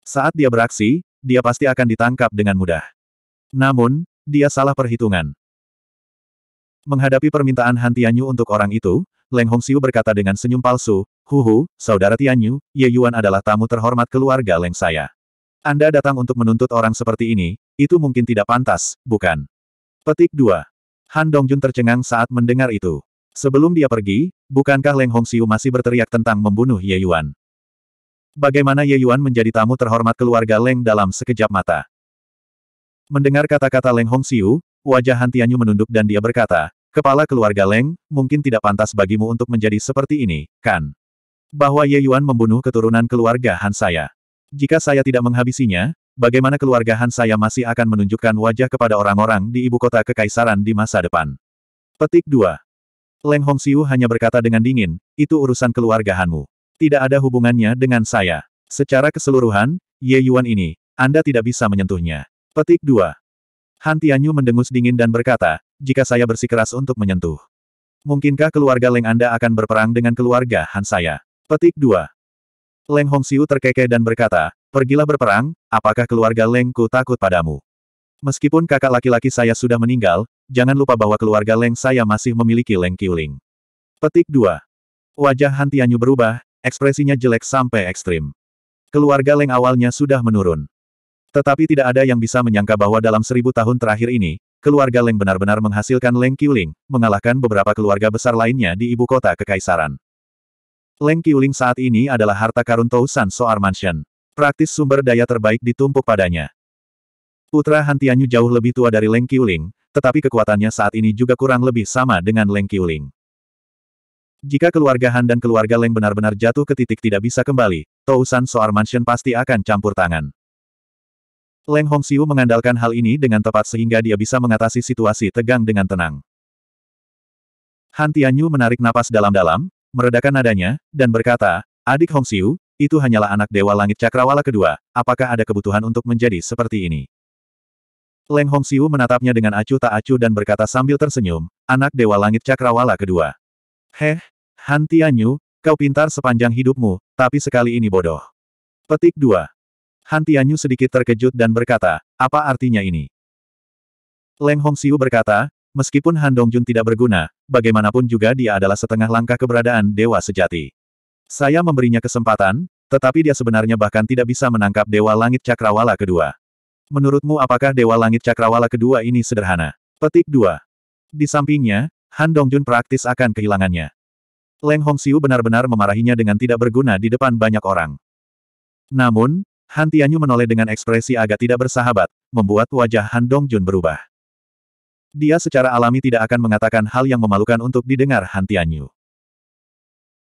Saat dia beraksi, dia pasti akan ditangkap dengan mudah. Namun, dia salah perhitungan. Menghadapi permintaan Han Tianyu untuk orang itu, Leng Hongxiu berkata dengan senyum palsu, Huhu, saudara Tianyu, Ye Yuan adalah tamu terhormat keluarga Leng saya. Anda datang untuk menuntut orang seperti ini, itu mungkin tidak pantas, bukan? Petik 2. Han Dongjun tercengang saat mendengar itu. Sebelum dia pergi, bukankah Leng Hong Hongxiu masih berteriak tentang membunuh Ye Yuan? Bagaimana Ye Yuan menjadi tamu terhormat keluarga Leng dalam sekejap mata? Mendengar kata-kata Leng Hong Hongxiu, wajah Han Tianyu menunduk dan dia berkata, Kepala keluarga Leng, mungkin tidak pantas bagimu untuk menjadi seperti ini, kan? Bahwa Ye Yuan membunuh keturunan keluarga Han saya. Jika saya tidak menghabisinya, bagaimana keluarga Han saya masih akan menunjukkan wajah kepada orang-orang di ibu kota kekaisaran di masa depan. Petik 2. Leng Siu hanya berkata dengan dingin, itu urusan keluarga Hanmu. Tidak ada hubungannya dengan saya. Secara keseluruhan, Ye Yuan ini, Anda tidak bisa menyentuhnya. Petik 2. Han Tianyu mendengus dingin dan berkata, jika saya bersikeras untuk menyentuh. Mungkinkah keluarga Leng Anda akan berperang dengan keluarga Han saya? Petik 2. Leng Hongxiu terkekeh dan berkata, pergilah berperang, apakah keluarga Leng ku takut padamu? Meskipun kakak laki-laki saya sudah meninggal, jangan lupa bahwa keluarga Leng saya masih memiliki Leng Qiuling. Petik 2. Wajah Han Tianyu berubah, ekspresinya jelek sampai ekstrim. Keluarga Leng awalnya sudah menurun. Tetapi tidak ada yang bisa menyangka bahwa dalam seribu tahun terakhir ini, keluarga Leng benar-benar menghasilkan Leng Qiuling, mengalahkan beberapa keluarga besar lainnya di ibu kota kekaisaran. Leng Qiuling saat ini adalah harta karun Tousan Soar Mansion. Praktis sumber daya terbaik ditumpuk padanya. Putra Hantianyu jauh lebih tua dari Leng Qiuling, tetapi kekuatannya saat ini juga kurang lebih sama dengan Leng Qiuling. Jika keluarga Han dan keluarga Leng benar-benar jatuh ke titik tidak bisa kembali, Tousan Soar Mansion pasti akan campur tangan. Leng Hongxiu mengandalkan hal ini dengan tepat sehingga dia bisa mengatasi situasi tegang dengan tenang. Han Tianyu menarik napas dalam-dalam, meredakan nadanya, dan berkata, Adik Hong Xiu, itu hanyalah anak Dewa Langit Cakrawala kedua, apakah ada kebutuhan untuk menjadi seperti ini? Leng Hong Xiu menatapnya dengan acuh tak acuh dan berkata sambil tersenyum, anak Dewa Langit Cakrawala kedua. Heh, Han Tianyu, kau pintar sepanjang hidupmu, tapi sekali ini bodoh. Petik 2. Han Tianyu sedikit terkejut dan berkata, apa artinya ini? Leng Hong Hongxiu berkata, Meskipun Han Dongjun tidak berguna, bagaimanapun juga dia adalah setengah langkah keberadaan dewa sejati. Saya memberinya kesempatan, tetapi dia sebenarnya bahkan tidak bisa menangkap Dewa Langit Cakrawala kedua. Menurutmu apakah Dewa Langit Cakrawala kedua ini sederhana? Petik 2. Di sampingnya, Han Dongjun praktis akan kehilangannya. Leng Hong Hongxiu benar-benar memarahinya dengan tidak berguna di depan banyak orang. Namun, Han Tianyu menoleh dengan ekspresi agak tidak bersahabat, membuat wajah Han Dongjun berubah. Dia secara alami tidak akan mengatakan hal yang memalukan untuk didengar Han Tianyu.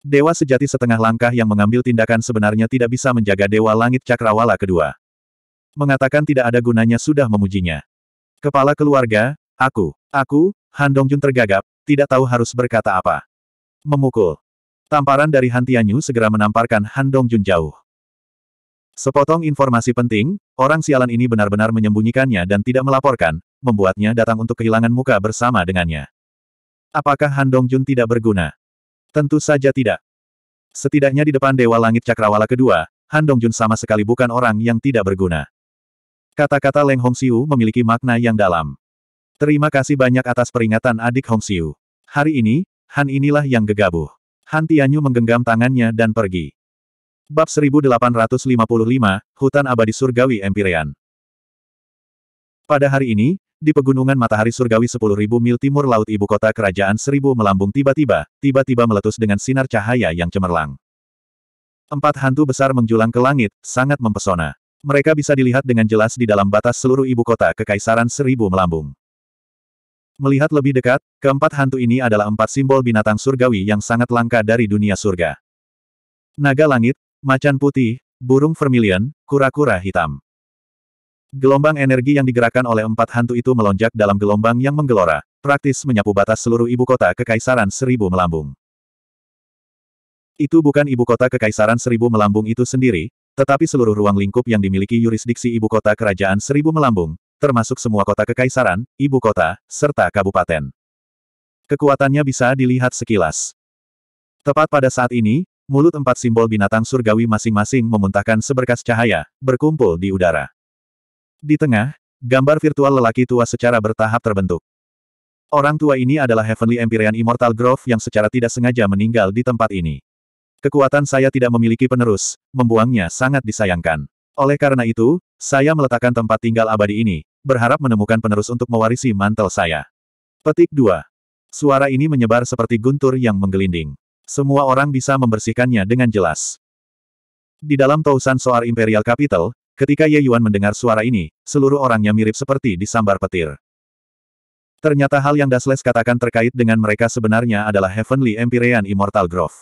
Dewa sejati setengah langkah yang mengambil tindakan sebenarnya tidak bisa menjaga Dewa Langit Cakrawala kedua. Mengatakan tidak ada gunanya sudah memujinya. Kepala keluarga, aku, aku, Han Dongjun tergagap, tidak tahu harus berkata apa. Memukul. Tamparan dari Han Tianyu segera menamparkan Han Dongjun jauh. Sepotong informasi penting, orang sialan ini benar-benar menyembunyikannya dan tidak melaporkan, membuatnya datang untuk kehilangan muka bersama dengannya. Apakah Han Dongjun tidak berguna? Tentu saja tidak. Setidaknya di depan Dewa Langit Cakrawala kedua, Han Dongjun sama sekali bukan orang yang tidak berguna. Kata-kata Leng Hong Hongxiu memiliki makna yang dalam. Terima kasih banyak atas peringatan adik Hong Hongxiu. Hari ini, Han inilah yang gegabah. Han Tianyu menggenggam tangannya dan pergi. Bab 1855, Hutan Abadi Surgawi Empirean. Pada hari ini, di pegunungan matahari surgawi 10.000 mil timur laut ibu kota kerajaan seribu melambung tiba-tiba, tiba-tiba meletus dengan sinar cahaya yang cemerlang. Empat hantu besar menjulang ke langit, sangat mempesona. Mereka bisa dilihat dengan jelas di dalam batas seluruh ibu kota kekaisaran seribu melambung. Melihat lebih dekat, keempat hantu ini adalah empat simbol binatang surgawi yang sangat langka dari dunia surga. Naga langit, macan putih, burung vermilion, kura-kura hitam. Gelombang energi yang digerakkan oleh empat hantu itu melonjak dalam gelombang yang menggelora, praktis menyapu batas seluruh ibu kota Kekaisaran Seribu Melambung. Itu bukan ibu kota Kekaisaran Seribu Melambung itu sendiri, tetapi seluruh ruang lingkup yang dimiliki yurisdiksi ibu kota Kerajaan Seribu Melambung, termasuk semua kota Kekaisaran, ibu kota, serta kabupaten. Kekuatannya bisa dilihat sekilas. Tepat pada saat ini, mulut empat simbol binatang surgawi masing-masing memuntahkan seberkas cahaya, berkumpul di udara. Di tengah, gambar virtual lelaki tua secara bertahap terbentuk. Orang tua ini adalah Heavenly Empyrean Immortal Grove yang secara tidak sengaja meninggal di tempat ini. Kekuatan saya tidak memiliki penerus, membuangnya sangat disayangkan. Oleh karena itu, saya meletakkan tempat tinggal abadi ini, berharap menemukan penerus untuk mewarisi mantel saya. Petik 2. Suara ini menyebar seperti guntur yang menggelinding. Semua orang bisa membersihkannya dengan jelas. Di dalam Tausan Soar Imperial Capital, Ketika Ye Yuan mendengar suara ini, seluruh orangnya mirip seperti disambar petir. Ternyata hal yang Dasles katakan terkait dengan mereka sebenarnya adalah Heavenly Empyrean Immortal Grove.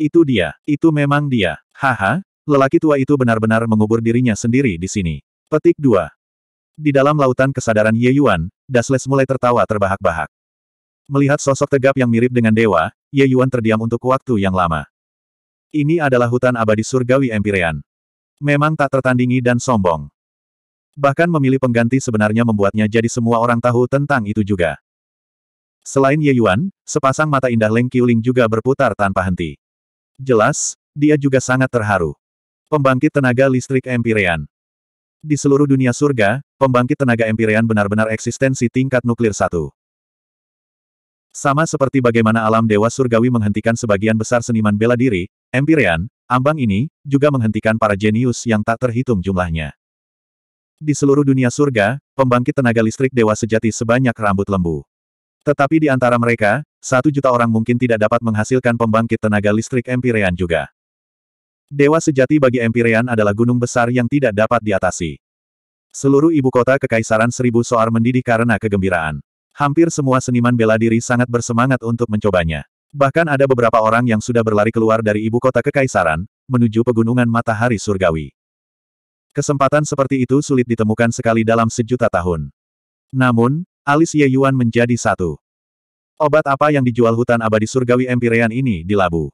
Itu dia, itu memang dia. Haha, lelaki tua itu benar-benar mengubur dirinya sendiri di sini. Petik 2. Di dalam lautan kesadaran Ye Yuan, Dasles mulai tertawa terbahak-bahak. Melihat sosok tegap yang mirip dengan dewa, Ye Yuan terdiam untuk waktu yang lama. Ini adalah hutan abadi surgawi Empyrean. Memang tak tertandingi dan sombong. Bahkan memilih pengganti sebenarnya membuatnya jadi semua orang tahu tentang itu juga. Selain Ye Yuan, sepasang mata indah Leng Qiuling juga berputar tanpa henti. Jelas, dia juga sangat terharu. Pembangkit tenaga listrik Empyrean. Di seluruh dunia surga, pembangkit tenaga Empyrean benar-benar eksistensi tingkat nuklir satu. Sama seperti bagaimana alam dewa surgawi menghentikan sebagian besar seniman bela diri, Empyrean, Ambang ini, juga menghentikan para jenius yang tak terhitung jumlahnya. Di seluruh dunia surga, pembangkit tenaga listrik dewa sejati sebanyak rambut lembu. Tetapi di antara mereka, satu juta orang mungkin tidak dapat menghasilkan pembangkit tenaga listrik empyrean juga. Dewa sejati bagi empyrean adalah gunung besar yang tidak dapat diatasi. Seluruh ibu kota Kekaisaran Seribu Soar mendidih karena kegembiraan. Hampir semua seniman bela diri sangat bersemangat untuk mencobanya. Bahkan ada beberapa orang yang sudah berlari keluar dari ibu kota kekaisaran, menuju pegunungan matahari surgawi. Kesempatan seperti itu sulit ditemukan sekali dalam sejuta tahun. Namun, alis Ye Yuan menjadi satu. Obat apa yang dijual hutan abadi surgawi Empirean ini di labu?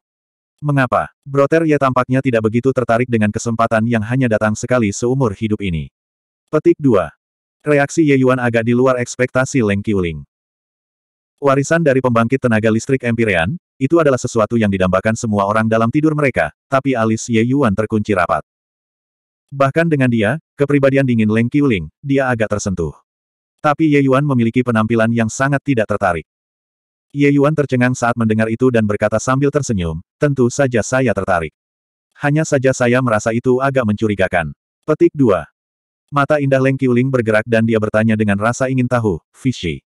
Mengapa? Broter Ye tampaknya tidak begitu tertarik dengan kesempatan yang hanya datang sekali seumur hidup ini. Petik 2. Reaksi Ye Yuan agak di luar ekspektasi Leng Qiuling. Warisan dari pembangkit tenaga listrik Empirean, itu adalah sesuatu yang didambakan semua orang dalam tidur mereka, tapi alis Ye Yuan terkunci rapat. Bahkan dengan dia, kepribadian dingin Leng Qiuling, dia agak tersentuh. Tapi Ye Yuan memiliki penampilan yang sangat tidak tertarik. Ye Yuan tercengang saat mendengar itu dan berkata sambil tersenyum, tentu saja saya tertarik. Hanya saja saya merasa itu agak mencurigakan. Petik 2. Mata indah Leng Qiuling bergerak dan dia bertanya dengan rasa ingin tahu, Fishy.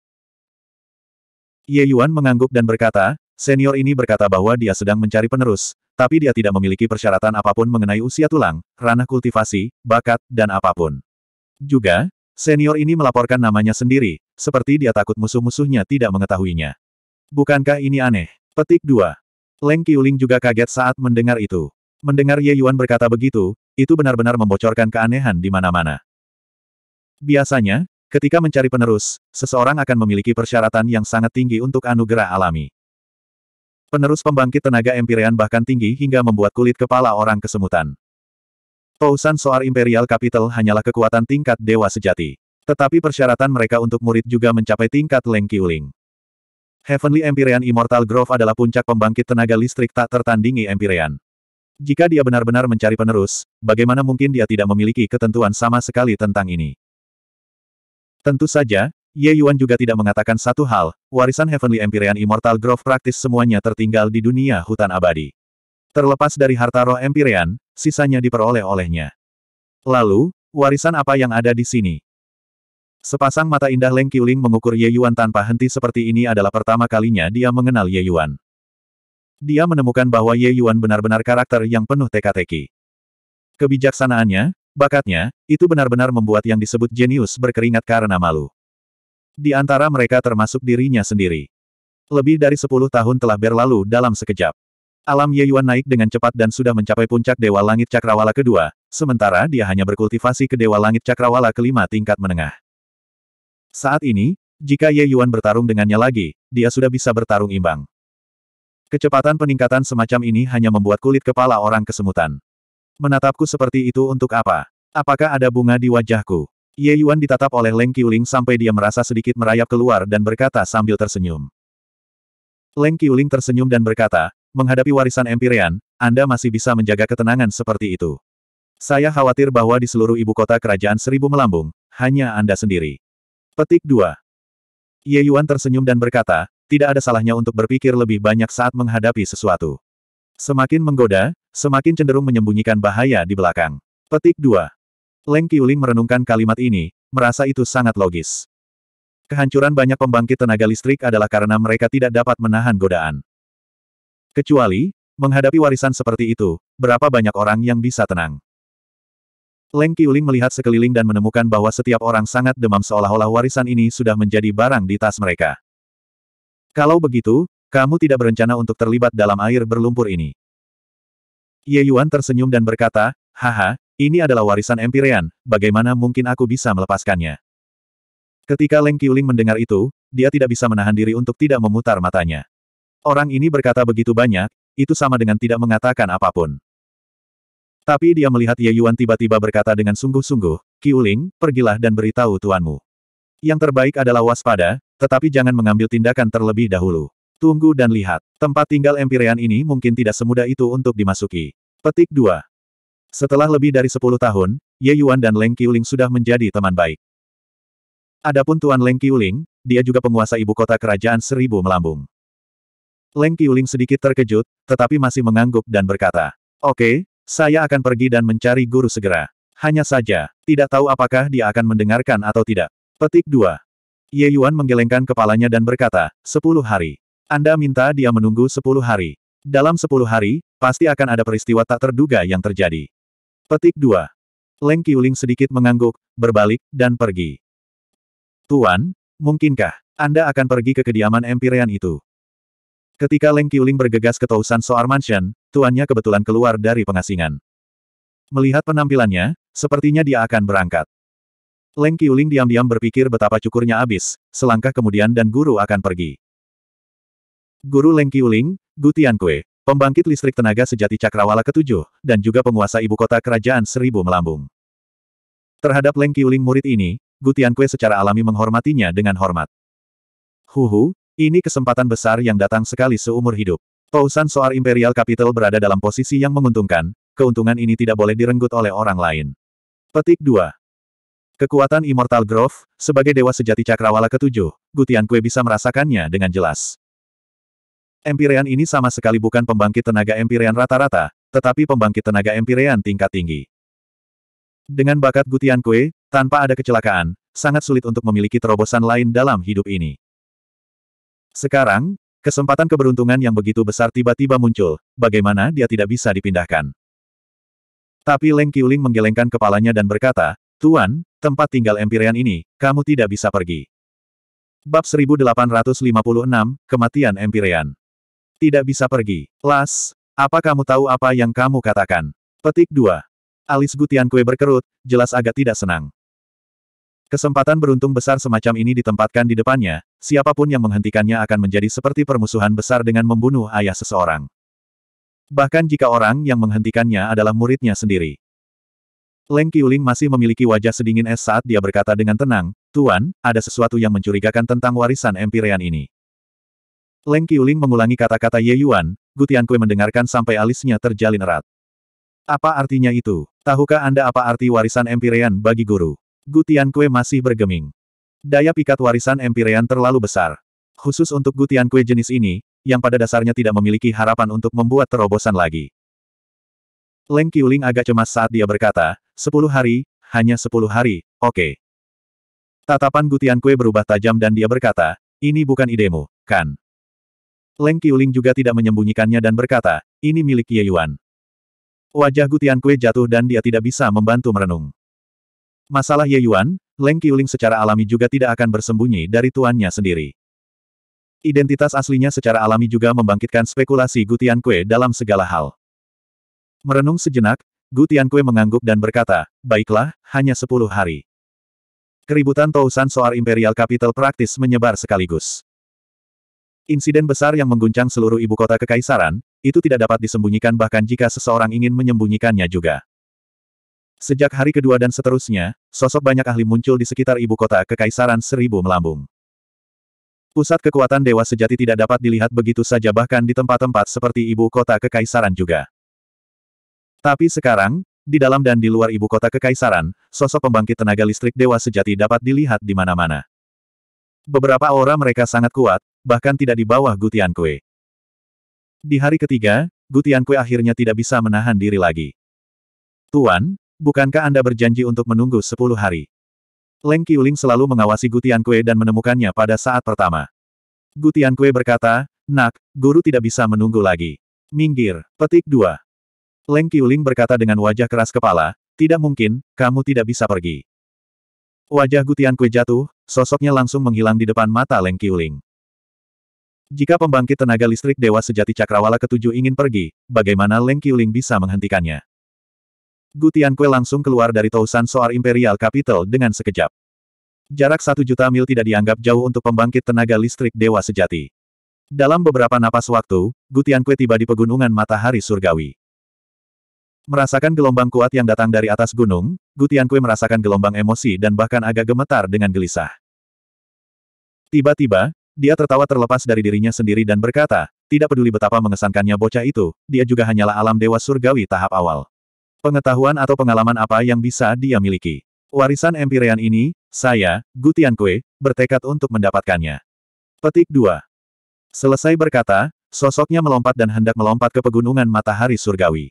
Ye Yuan mengangguk dan berkata, senior ini berkata bahwa dia sedang mencari penerus, tapi dia tidak memiliki persyaratan apapun mengenai usia tulang, ranah kultivasi, bakat, dan apapun. Juga, senior ini melaporkan namanya sendiri, seperti dia takut musuh-musuhnya tidak mengetahuinya. Bukankah ini aneh? Petik 2. Leng Qiuling juga kaget saat mendengar itu. Mendengar Ye Yuan berkata begitu, itu benar-benar membocorkan keanehan di mana-mana. Biasanya, Ketika mencari penerus, seseorang akan memiliki persyaratan yang sangat tinggi untuk anugerah alami. Penerus pembangkit tenaga Empyrean bahkan tinggi hingga membuat kulit kepala orang kesemutan. Pausan Soar Imperial Capital hanyalah kekuatan tingkat dewa sejati. Tetapi persyaratan mereka untuk murid juga mencapai tingkat Leng Qiuling. Heavenly Empyrean Immortal Grove adalah puncak pembangkit tenaga listrik tak tertandingi Empyrean. Jika dia benar-benar mencari penerus, bagaimana mungkin dia tidak memiliki ketentuan sama sekali tentang ini? Tentu saja, Ye Yuan juga tidak mengatakan satu hal, warisan Heavenly Empyrean Immortal Grove praktis semuanya tertinggal di dunia hutan abadi. Terlepas dari harta roh Empyrean, sisanya diperoleh olehnya. Lalu, warisan apa yang ada di sini? Sepasang mata indah Leng Qiuling mengukur Ye Yuan tanpa henti seperti ini adalah pertama kalinya dia mengenal Ye Yuan. Dia menemukan bahwa Ye Yuan benar-benar karakter yang penuh teka-teki. Kebijaksanaannya, Bakatnya, itu benar-benar membuat yang disebut jenius berkeringat karena malu. Di antara mereka termasuk dirinya sendiri. Lebih dari sepuluh tahun telah berlalu dalam sekejap. Alam Ye Yuan naik dengan cepat dan sudah mencapai puncak Dewa Langit Cakrawala kedua, sementara dia hanya berkultivasi ke Dewa Langit Cakrawala kelima tingkat menengah. Saat ini, jika Ye Yuan bertarung dengannya lagi, dia sudah bisa bertarung imbang. Kecepatan peningkatan semacam ini hanya membuat kulit kepala orang kesemutan. Menatapku seperti itu untuk apa? Apakah ada bunga di wajahku? Ye Yuan ditatap oleh Leng Qiuling sampai dia merasa sedikit merayap keluar dan berkata sambil tersenyum. Leng Qiuling tersenyum dan berkata, menghadapi warisan Empyrean, Anda masih bisa menjaga ketenangan seperti itu. Saya khawatir bahwa di seluruh ibu kota kerajaan seribu melambung, hanya Anda sendiri. Petik 2. Ye Yuan tersenyum dan berkata, tidak ada salahnya untuk berpikir lebih banyak saat menghadapi sesuatu. Semakin menggoda, semakin cenderung menyembunyikan bahaya di belakang. Petik 2. Leng Qiuling merenungkan kalimat ini, merasa itu sangat logis. Kehancuran banyak pembangkit tenaga listrik adalah karena mereka tidak dapat menahan godaan. Kecuali, menghadapi warisan seperti itu, berapa banyak orang yang bisa tenang. Leng Qiuling melihat sekeliling dan menemukan bahwa setiap orang sangat demam seolah-olah warisan ini sudah menjadi barang di tas mereka. Kalau begitu, kamu tidak berencana untuk terlibat dalam air berlumpur ini. Ye Yuan tersenyum dan berkata, Haha, ini adalah warisan Empyrean, bagaimana mungkin aku bisa melepaskannya? Ketika Leng Qiuling mendengar itu, dia tidak bisa menahan diri untuk tidak memutar matanya. Orang ini berkata begitu banyak, itu sama dengan tidak mengatakan apapun. Tapi dia melihat Ye Yuan tiba-tiba berkata dengan sungguh-sungguh, Qiuling, pergilah dan beritahu tuanmu. Yang terbaik adalah waspada, tetapi jangan mengambil tindakan terlebih dahulu. Tunggu dan lihat. Tempat tinggal Empyrean ini mungkin tidak semudah itu untuk dimasuki. Petik 2. Setelah lebih dari 10 tahun, Ye Yuan dan Leng Qiuling sudah menjadi teman baik. Adapun Tuan Leng Qiuling, dia juga penguasa ibu kota kerajaan seribu melambung. Leng Qiuling sedikit terkejut, tetapi masih mengangguk dan berkata, Oke, okay, saya akan pergi dan mencari guru segera. Hanya saja, tidak tahu apakah dia akan mendengarkan atau tidak. Petik 2. Ye Yuan menggelengkan kepalanya dan berkata, sepuluh hari. Anda minta dia menunggu sepuluh hari. Dalam sepuluh hari, pasti akan ada peristiwa tak terduga yang terjadi. Petik 2. Leng Qiuling sedikit mengangguk, berbalik, dan pergi. Tuan, mungkinkah Anda akan pergi ke kediaman Empyrean itu? Ketika Leng Qiuling bergegas ke Tousan Soar Mansion, tuannya kebetulan keluar dari pengasingan. Melihat penampilannya, sepertinya dia akan berangkat. Leng Qiuling diam-diam berpikir betapa cukurnya abis. selangkah kemudian dan guru akan pergi. Guru Leng Qiuling, Gutian Kue, pembangkit listrik tenaga sejati Cakrawala ketujuh, dan juga penguasa ibu kota kerajaan Seribu Melambung. Terhadap Leng Qiuling murid ini, Gutian Kue secara alami menghormatinya dengan hormat. Huhu, ini kesempatan besar yang datang sekali seumur hidup. Pausan Soar Imperial Capital berada dalam posisi yang menguntungkan, keuntungan ini tidak boleh direnggut oleh orang lain. Petik 2. Kekuatan Immortal Grove, sebagai dewa sejati cakrawala ketujuh, Gutian Kue bisa merasakannya dengan jelas. Empirean ini sama sekali bukan pembangkit tenaga empirean rata-rata, tetapi pembangkit tenaga empirean tingkat tinggi. Dengan bakat Gutian Kue, tanpa ada kecelakaan, sangat sulit untuk memiliki terobosan lain dalam hidup ini. Sekarang, kesempatan keberuntungan yang begitu besar tiba-tiba muncul, bagaimana dia tidak bisa dipindahkan. Tapi Leng Qiuling menggelengkan kepalanya dan berkata, Tuan, tempat tinggal empirean ini, kamu tidak bisa pergi. Bab 1856, Kematian Empirean tidak bisa pergi. Las, apa kamu tahu apa yang kamu katakan? Petik 2. Alis Gutian Kue berkerut, jelas agak tidak senang. Kesempatan beruntung besar semacam ini ditempatkan di depannya, siapapun yang menghentikannya akan menjadi seperti permusuhan besar dengan membunuh ayah seseorang. Bahkan jika orang yang menghentikannya adalah muridnya sendiri. Leng Qiuling masih memiliki wajah sedingin es saat dia berkata dengan tenang, Tuan, ada sesuatu yang mencurigakan tentang warisan Empirean ini. Leng Qiuling mengulangi kata-kata Ye Yuan, Gutian Kue mendengarkan sampai alisnya terjalin erat. Apa artinya itu? Tahukah Anda apa arti warisan Empirean bagi guru? Gutian Kue masih bergeming. Daya pikat warisan Empirean terlalu besar. Khusus untuk Gutian Kue jenis ini, yang pada dasarnya tidak memiliki harapan untuk membuat terobosan lagi. Leng Qiuling agak cemas saat dia berkata, sepuluh hari, hanya sepuluh hari, oke. Okay. Tatapan Gutian Kue berubah tajam dan dia berkata, ini bukan idemu, kan? Leng Qiuling juga tidak menyembunyikannya dan berkata, ini milik Ye Yuan. Wajah Gutian Kue jatuh dan dia tidak bisa membantu merenung. Masalah Ye Yuan, Leng Qiuling secara alami juga tidak akan bersembunyi dari tuannya sendiri. Identitas aslinya secara alami juga membangkitkan spekulasi Gutian Kue dalam segala hal. Merenung sejenak, Gutian Kue mengangguk dan berkata, baiklah, hanya sepuluh hari. Keributan Tousan Soar Imperial Capital praktis menyebar sekaligus. Insiden besar yang mengguncang seluruh ibu kota kekaisaran, itu tidak dapat disembunyikan bahkan jika seseorang ingin menyembunyikannya juga. Sejak hari kedua dan seterusnya, sosok banyak ahli muncul di sekitar ibu kota kekaisaran seribu melambung. Pusat kekuatan dewa sejati tidak dapat dilihat begitu saja bahkan di tempat-tempat seperti ibu kota kekaisaran juga. Tapi sekarang, di dalam dan di luar ibu kota kekaisaran, sosok pembangkit tenaga listrik dewa sejati dapat dilihat di mana-mana. Beberapa aura mereka sangat kuat, bahkan tidak di bawah Gutian Kue. Di hari ketiga, Gutian Kue akhirnya tidak bisa menahan diri lagi. Tuan, bukankah Anda berjanji untuk menunggu sepuluh hari? Leng Qiuling selalu mengawasi Gutian Kue dan menemukannya pada saat pertama. Gutian Kue berkata, Nak, guru tidak bisa menunggu lagi. Minggir, petik dua. Leng Qiuling berkata dengan wajah keras kepala, tidak mungkin, kamu tidak bisa pergi. Wajah Gutian Kue jatuh, sosoknya langsung menghilang di depan mata Leng Qiuling. Jika pembangkit tenaga listrik Dewa Sejati Cakrawala ketujuh ingin pergi, bagaimana Leng Qiuling bisa menghentikannya? Gutian Kue langsung keluar dari Tousan Soar Imperial Capital dengan sekejap. Jarak satu juta mil tidak dianggap jauh untuk pembangkit tenaga listrik Dewa Sejati. Dalam beberapa napas waktu, Gutian Kue tiba di pegunungan matahari surgawi. Merasakan gelombang kuat yang datang dari atas gunung, Gutian Kue merasakan gelombang emosi dan bahkan agak gemetar dengan gelisah. Tiba-tiba, dia tertawa terlepas dari dirinya sendiri dan berkata, tidak peduli betapa mengesankannya bocah itu, dia juga hanyalah alam dewa surgawi tahap awal. Pengetahuan atau pengalaman apa yang bisa dia miliki? Warisan empirean ini, saya, Gutian Kue, bertekad untuk mendapatkannya. Petik 2. Selesai berkata, sosoknya melompat dan hendak melompat ke pegunungan matahari surgawi.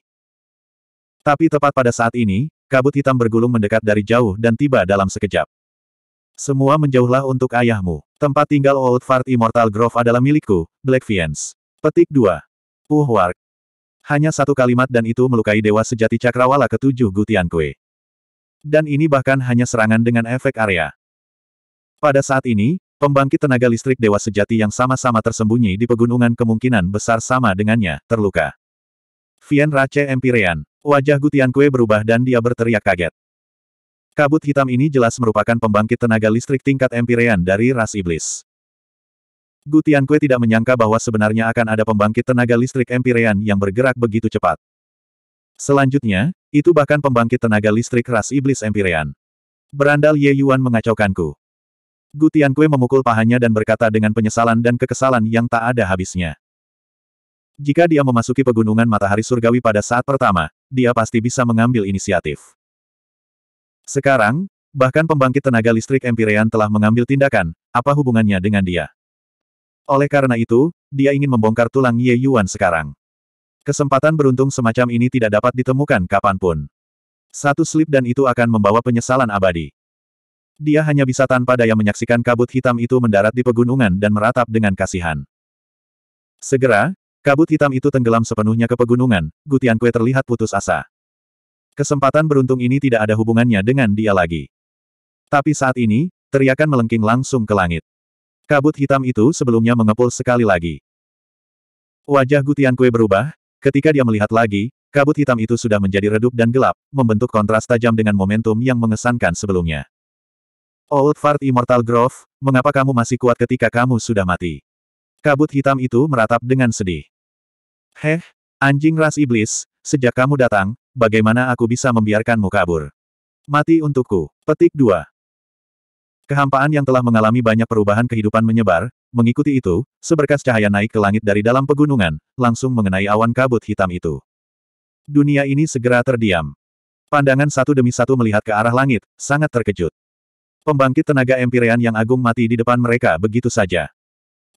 Tapi tepat pada saat ini, kabut hitam bergulung mendekat dari jauh dan tiba dalam sekejap. Semua menjauhlah untuk ayahmu. Tempat tinggal Old Farth Immortal Grove adalah milikku, Black Fiends. Petik 2. Uhwark. Hanya satu kalimat dan itu melukai Dewa Sejati Cakrawala ketujuh Kue. Dan ini bahkan hanya serangan dengan efek area. Pada saat ini, pembangkit tenaga listrik Dewa Sejati yang sama-sama tersembunyi di pegunungan kemungkinan besar sama dengannya, terluka. Fien Rache Empirean, Wajah Gutian Kue berubah dan dia berteriak kaget. Kabut hitam ini jelas merupakan pembangkit tenaga listrik tingkat empirean dari ras iblis. Gutian Kue tidak menyangka bahwa sebenarnya akan ada pembangkit tenaga listrik empirean yang bergerak begitu cepat. Selanjutnya, itu bahkan pembangkit tenaga listrik ras iblis empirean. Berandal Ye Yuan mengacaukanku. Gutian Kue memukul pahanya dan berkata dengan penyesalan dan kekesalan yang tak ada habisnya. Jika dia memasuki pegunungan matahari surgawi pada saat pertama, dia pasti bisa mengambil inisiatif. Sekarang, bahkan pembangkit tenaga listrik Empyrean telah mengambil tindakan, apa hubungannya dengan dia? Oleh karena itu, dia ingin membongkar tulang Ye Yuan sekarang. Kesempatan beruntung semacam ini tidak dapat ditemukan kapanpun. Satu slip dan itu akan membawa penyesalan abadi. Dia hanya bisa tanpa daya menyaksikan kabut hitam itu mendarat di pegunungan dan meratap dengan kasihan. Segera, kabut hitam itu tenggelam sepenuhnya ke pegunungan, Gutian Kue terlihat putus asa. Kesempatan beruntung ini tidak ada hubungannya dengan dia lagi. Tapi saat ini, teriakan melengking langsung ke langit. Kabut hitam itu sebelumnya mengepul sekali lagi. Wajah Gutian Kue berubah, ketika dia melihat lagi, kabut hitam itu sudah menjadi redup dan gelap, membentuk kontras tajam dengan momentum yang mengesankan sebelumnya. Old Fart Immortal Grove, mengapa kamu masih kuat ketika kamu sudah mati? Kabut hitam itu meratap dengan sedih. Heh, anjing ras iblis, sejak kamu datang, bagaimana aku bisa membiarkanmu kabur? Mati untukku. Petik 2. Kehampaan yang telah mengalami banyak perubahan kehidupan menyebar, mengikuti itu, seberkas cahaya naik ke langit dari dalam pegunungan, langsung mengenai awan kabut hitam itu. Dunia ini segera terdiam. Pandangan satu demi satu melihat ke arah langit, sangat terkejut. Pembangkit tenaga empirean yang agung mati di depan mereka begitu saja.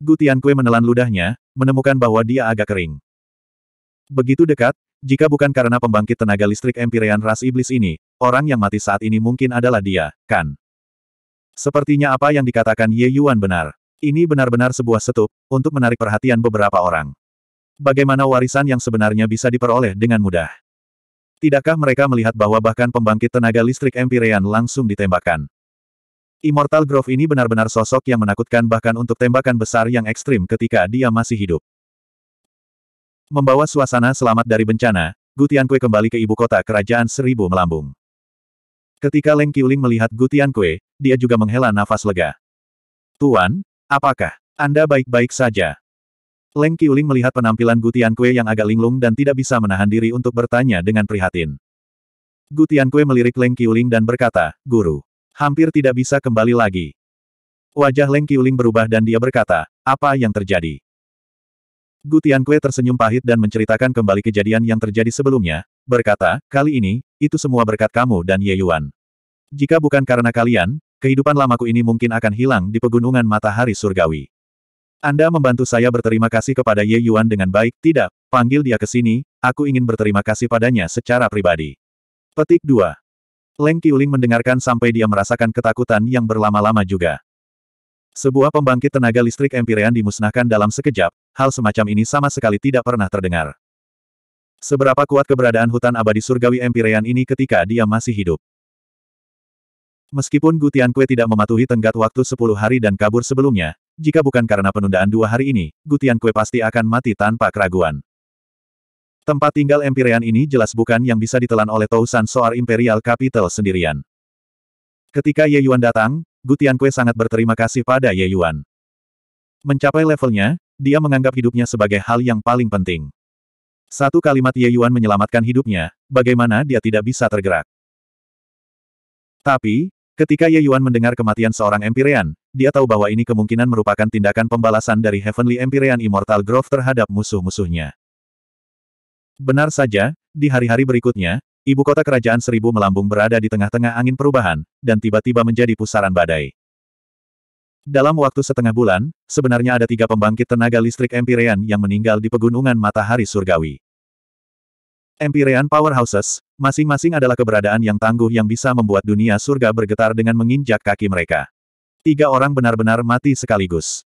Gutian Kue menelan ludahnya, menemukan bahwa dia agak kering. Begitu dekat, jika bukan karena pembangkit tenaga listrik Empyrean ras iblis ini, orang yang mati saat ini mungkin adalah dia, kan? Sepertinya apa yang dikatakan Ye Yuan benar. Ini benar-benar sebuah setup, untuk menarik perhatian beberapa orang. Bagaimana warisan yang sebenarnya bisa diperoleh dengan mudah? Tidakkah mereka melihat bahwa bahkan pembangkit tenaga listrik Empyrean langsung ditembakkan? Immortal Grove ini benar-benar sosok yang menakutkan bahkan untuk tembakan besar yang ekstrim ketika dia masih hidup. Membawa suasana selamat dari bencana, Gutian Kue kembali ke ibu kota kerajaan seribu melambung. Ketika Leng Qiuling melihat Gutian Kue, dia juga menghela nafas lega. Tuan, apakah Anda baik-baik saja? Leng Qiuling melihat penampilan Gutian Kue yang agak linglung dan tidak bisa menahan diri untuk bertanya dengan prihatin. Gutian Kue melirik Leng Qiuling dan berkata, Guru, hampir tidak bisa kembali lagi. Wajah Leng Qiuling berubah dan dia berkata, apa yang terjadi? Gu Tiankue tersenyum pahit dan menceritakan kembali kejadian yang terjadi sebelumnya, berkata, kali ini, itu semua berkat kamu dan Ye Yuan. Jika bukan karena kalian, kehidupan lamaku ini mungkin akan hilang di pegunungan matahari surgawi. Anda membantu saya berterima kasih kepada Ye Yuan dengan baik, tidak, panggil dia ke sini, aku ingin berterima kasih padanya secara pribadi. Petik 2. Leng Qiuling mendengarkan sampai dia merasakan ketakutan yang berlama-lama juga. Sebuah pembangkit tenaga listrik Empyrean dimusnahkan dalam sekejap, hal semacam ini sama sekali tidak pernah terdengar. Seberapa kuat keberadaan hutan abadi surgawi Empyrean ini ketika dia masih hidup. Meskipun Gutian Kue tidak mematuhi tenggat waktu 10 hari dan kabur sebelumnya, jika bukan karena penundaan dua hari ini, Gutian Kue pasti akan mati tanpa keraguan. Tempat tinggal Empyrean ini jelas bukan yang bisa ditelan oleh Tousan Soar Imperial Capital sendirian. Ketika Ye Yuan datang, Gutian Kue sangat berterima kasih pada Ye Yuan. Mencapai levelnya, dia menganggap hidupnya sebagai hal yang paling penting. Satu kalimat Ye Yuan menyelamatkan hidupnya, bagaimana dia tidak bisa tergerak. Tapi, ketika Ye Yuan mendengar kematian seorang Empyrean, dia tahu bahwa ini kemungkinan merupakan tindakan pembalasan dari Heavenly Empyrean Immortal Grove terhadap musuh-musuhnya. Benar saja, di hari-hari berikutnya, Ibu kota kerajaan seribu melambung berada di tengah-tengah angin perubahan, dan tiba-tiba menjadi pusaran badai. Dalam waktu setengah bulan, sebenarnya ada tiga pembangkit tenaga listrik Empyrean yang meninggal di pegunungan matahari surgawi. Empyrean Powerhouses, masing-masing adalah keberadaan yang tangguh yang bisa membuat dunia surga bergetar dengan menginjak kaki mereka. Tiga orang benar-benar mati sekaligus.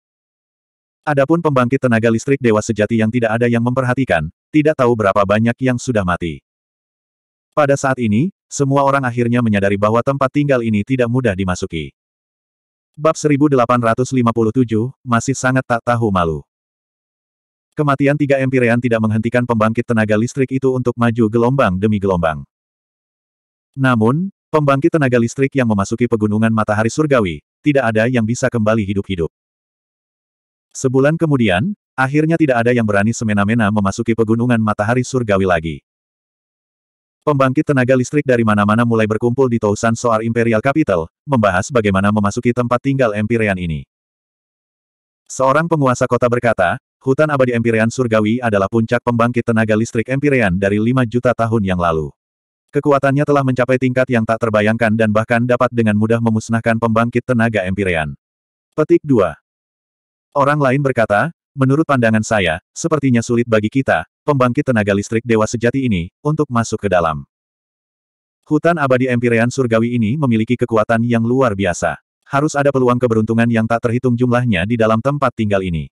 Adapun pembangkit tenaga listrik dewa sejati yang tidak ada yang memperhatikan, tidak tahu berapa banyak yang sudah mati. Pada saat ini, semua orang akhirnya menyadari bahwa tempat tinggal ini tidak mudah dimasuki. Bab 1857, masih sangat tak tahu malu. Kematian tiga Empirean tidak menghentikan pembangkit tenaga listrik itu untuk maju gelombang demi gelombang. Namun, pembangkit tenaga listrik yang memasuki pegunungan matahari surgawi, tidak ada yang bisa kembali hidup-hidup. Sebulan kemudian, akhirnya tidak ada yang berani semena-mena memasuki pegunungan matahari surgawi lagi. Pembangkit tenaga listrik dari mana-mana mulai berkumpul di Tousan Soar Imperial Capital, membahas bagaimana memasuki tempat tinggal Empyrean ini. Seorang penguasa kota berkata, hutan abadi Empyrean Surgawi adalah puncak pembangkit tenaga listrik Empyrean dari 5 juta tahun yang lalu. Kekuatannya telah mencapai tingkat yang tak terbayangkan dan bahkan dapat dengan mudah memusnahkan pembangkit tenaga Empyrean. Petik 2. Orang lain berkata, menurut pandangan saya, sepertinya sulit bagi kita, pembangkit tenaga listrik dewa sejati ini, untuk masuk ke dalam. Hutan abadi Empyrean surgawi ini memiliki kekuatan yang luar biasa. Harus ada peluang keberuntungan yang tak terhitung jumlahnya di dalam tempat tinggal ini.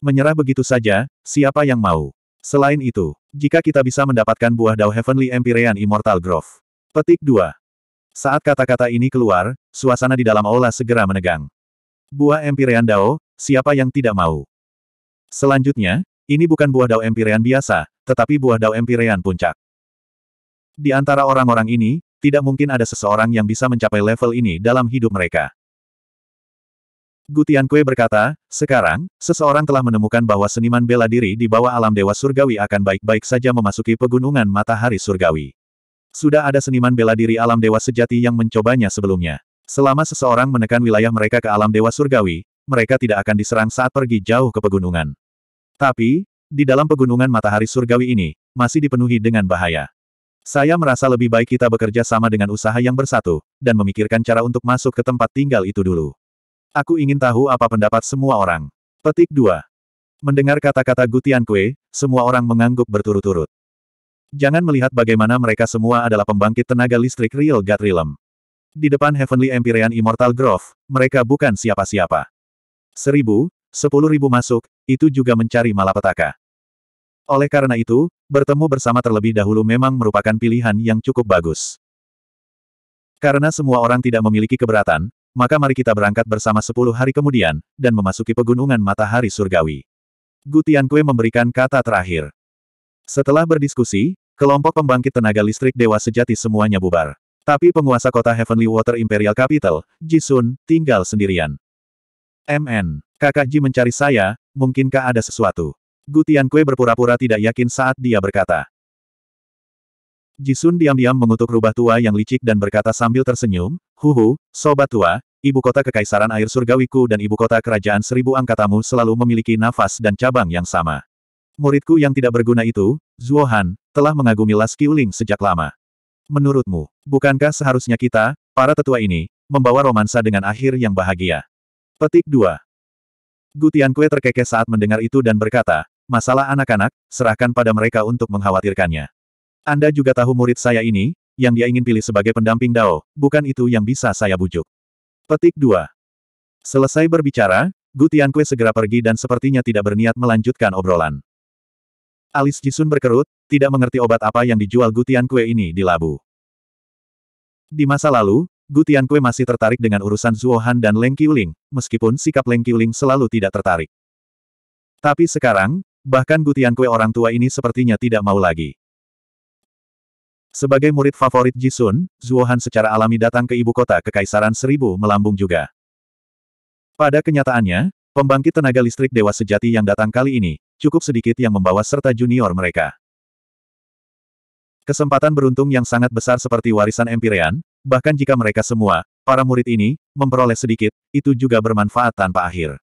Menyerah begitu saja, siapa yang mau? Selain itu, jika kita bisa mendapatkan buah Dao Heavenly Empyrean Immortal Grove. Petik 2. Saat kata-kata ini keluar, suasana di dalam aula segera menegang. Buah Empyrean Dao, siapa yang tidak mau? Selanjutnya, ini bukan buah dao empirean biasa, tetapi buah dao empirean puncak. Di antara orang-orang ini, tidak mungkin ada seseorang yang bisa mencapai level ini dalam hidup mereka. Gutian Kue berkata, sekarang, seseorang telah menemukan bahwa seniman bela diri di bawah alam dewa surgawi akan baik-baik saja memasuki pegunungan matahari surgawi. Sudah ada seniman bela diri alam dewa sejati yang mencobanya sebelumnya. Selama seseorang menekan wilayah mereka ke alam dewa surgawi, mereka tidak akan diserang saat pergi jauh ke pegunungan. Tapi, di dalam pegunungan matahari surgawi ini, masih dipenuhi dengan bahaya. Saya merasa lebih baik kita bekerja sama dengan usaha yang bersatu, dan memikirkan cara untuk masuk ke tempat tinggal itu dulu. Aku ingin tahu apa pendapat semua orang. Petik 2. Mendengar kata-kata Gutian Kue, semua orang mengangguk berturut-turut. Jangan melihat bagaimana mereka semua adalah pembangkit tenaga listrik Real God Realm. Di depan Heavenly Empyrean Immortal Grove, mereka bukan siapa-siapa. Seribu, sepuluh ribu masuk, itu juga mencari malapetaka. Oleh karena itu, bertemu bersama terlebih dahulu memang merupakan pilihan yang cukup bagus. Karena semua orang tidak memiliki keberatan, maka mari kita berangkat bersama sepuluh hari kemudian, dan memasuki pegunungan matahari surgawi. Gutian Kue memberikan kata terakhir. Setelah berdiskusi, kelompok pembangkit tenaga listrik dewa sejati semuanya bubar. Tapi penguasa kota Heavenly Water Imperial Capital, Jisun, tinggal sendirian. MN Kakak Ji mencari saya, mungkinkah ada sesuatu? Gutian kue berpura-pura tidak yakin saat dia berkata. Jisun diam-diam mengutuk rubah tua yang licik dan berkata sambil tersenyum, Huhu, sobat tua, ibu kota kekaisaran air surgawiku dan ibu kota kerajaan seribu angkatamu selalu memiliki nafas dan cabang yang sama. Muridku yang tidak berguna itu, Zuohan, telah mengagumi Las Kiuling sejak lama. Menurutmu, bukankah seharusnya kita, para tetua ini, membawa romansa dengan akhir yang bahagia? Petik 2. Gutian Kue terkekeh saat mendengar itu dan berkata, masalah anak-anak, serahkan pada mereka untuk mengkhawatirkannya. Anda juga tahu murid saya ini, yang dia ingin pilih sebagai pendamping Dao, bukan itu yang bisa saya bujuk. Petik 2. Selesai berbicara, Gutian Kue segera pergi dan sepertinya tidak berniat melanjutkan obrolan. Alis Jisun berkerut, tidak mengerti obat apa yang dijual Gutian Kue ini di labu. Di masa lalu, Gu Kue masih tertarik dengan urusan Zuohan dan Leng Qiuling, meskipun sikap Leng Qiuling selalu tidak tertarik. Tapi sekarang, bahkan Gu Kue orang tua ini sepertinya tidak mau lagi. Sebagai murid favorit Jisun, Zuohan secara alami datang ke ibu kota Kekaisaran Seribu melambung juga. Pada kenyataannya, pembangkit tenaga listrik dewa sejati yang datang kali ini, cukup sedikit yang membawa serta junior mereka. Kesempatan beruntung yang sangat besar seperti warisan Empyrean, Bahkan jika mereka semua, para murid ini, memperoleh sedikit, itu juga bermanfaat tanpa akhir.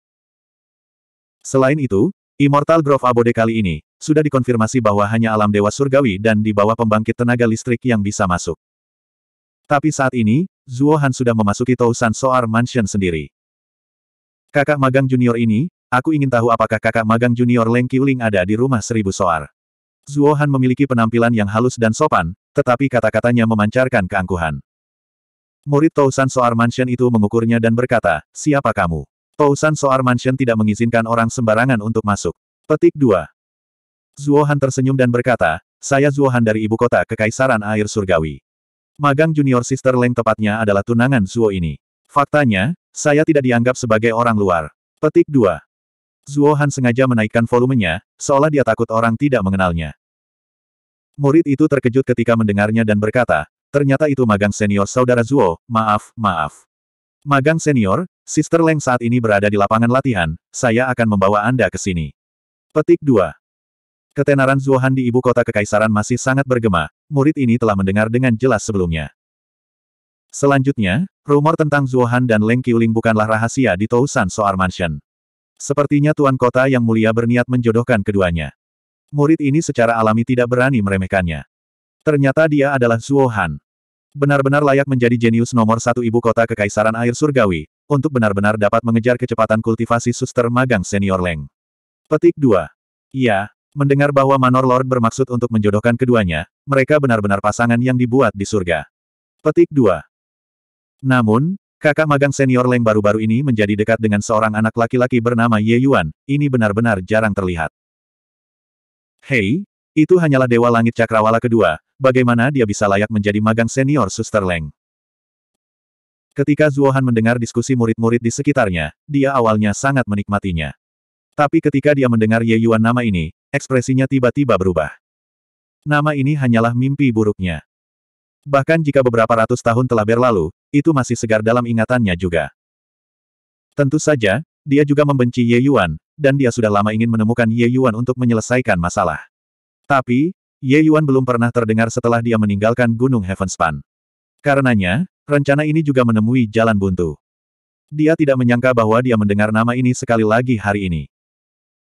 Selain itu, Immortal Grove Abode kali ini, sudah dikonfirmasi bahwa hanya alam dewa surgawi dan di bawah pembangkit tenaga listrik yang bisa masuk. Tapi saat ini, Zuo Han sudah memasuki Tousan Soar Mansion sendiri. Kakak magang junior ini, aku ingin tahu apakah kakak magang junior Leng Qiuling ada di rumah seribu Soar. Zuo Han memiliki penampilan yang halus dan sopan, tetapi kata-katanya memancarkan keangkuhan. Murid Tousan Soar Mansion itu mengukurnya dan berkata, siapa kamu? Tousan Soar Mansion tidak mengizinkan orang sembarangan untuk masuk. Petik 2. Zuohan tersenyum dan berkata, saya Zuohan dari ibu kota Kekaisaran Air Surgawi. Magang junior sister Leng tepatnya adalah tunangan Zuo ini. Faktanya, saya tidak dianggap sebagai orang luar. Petik 2. Zuohan sengaja menaikkan volumenya, seolah dia takut orang tidak mengenalnya. Murid itu terkejut ketika mendengarnya dan berkata, Ternyata itu magang senior saudara Zuo, maaf, maaf. Magang senior, Sister Leng saat ini berada di lapangan latihan, saya akan membawa Anda ke sini. Petik 2. Ketenaran Zuohan di ibu kota kekaisaran masih sangat bergema, murid ini telah mendengar dengan jelas sebelumnya. Selanjutnya, rumor tentang Zuohan dan Leng Qiuling bukanlah rahasia di Tousan Soar Mansion. Sepertinya Tuan Kota Yang Mulia berniat menjodohkan keduanya. Murid ini secara alami tidak berani meremehkannya. Ternyata dia adalah Zuo Benar-benar layak menjadi jenius nomor satu ibu kota Kekaisaran Air Surgawi, untuk benar-benar dapat mengejar kecepatan kultivasi suster magang senior Leng. Petik 2. Iya, mendengar bahwa Manor Lord bermaksud untuk menjodohkan keduanya, mereka benar-benar pasangan yang dibuat di surga. Petik 2. Namun, kakak magang senior Leng baru-baru ini menjadi dekat dengan seorang anak laki-laki bernama Ye Yuan, ini benar-benar jarang terlihat. Hei, itu hanyalah Dewa Langit Cakrawala kedua, bagaimana dia bisa layak menjadi magang senior Suster Leng. Ketika Zuohan mendengar diskusi murid-murid di sekitarnya, dia awalnya sangat menikmatinya. Tapi ketika dia mendengar Ye Yuan nama ini, ekspresinya tiba-tiba berubah. Nama ini hanyalah mimpi buruknya. Bahkan jika beberapa ratus tahun telah berlalu, itu masih segar dalam ingatannya juga. Tentu saja, dia juga membenci Ye Yuan, dan dia sudah lama ingin menemukan Ye Yuan untuk menyelesaikan masalah. Tapi, Ye Yuan belum pernah terdengar setelah dia meninggalkan Gunung Heavenspan. Karenanya, rencana ini juga menemui jalan buntu. Dia tidak menyangka bahwa dia mendengar nama ini sekali lagi hari ini.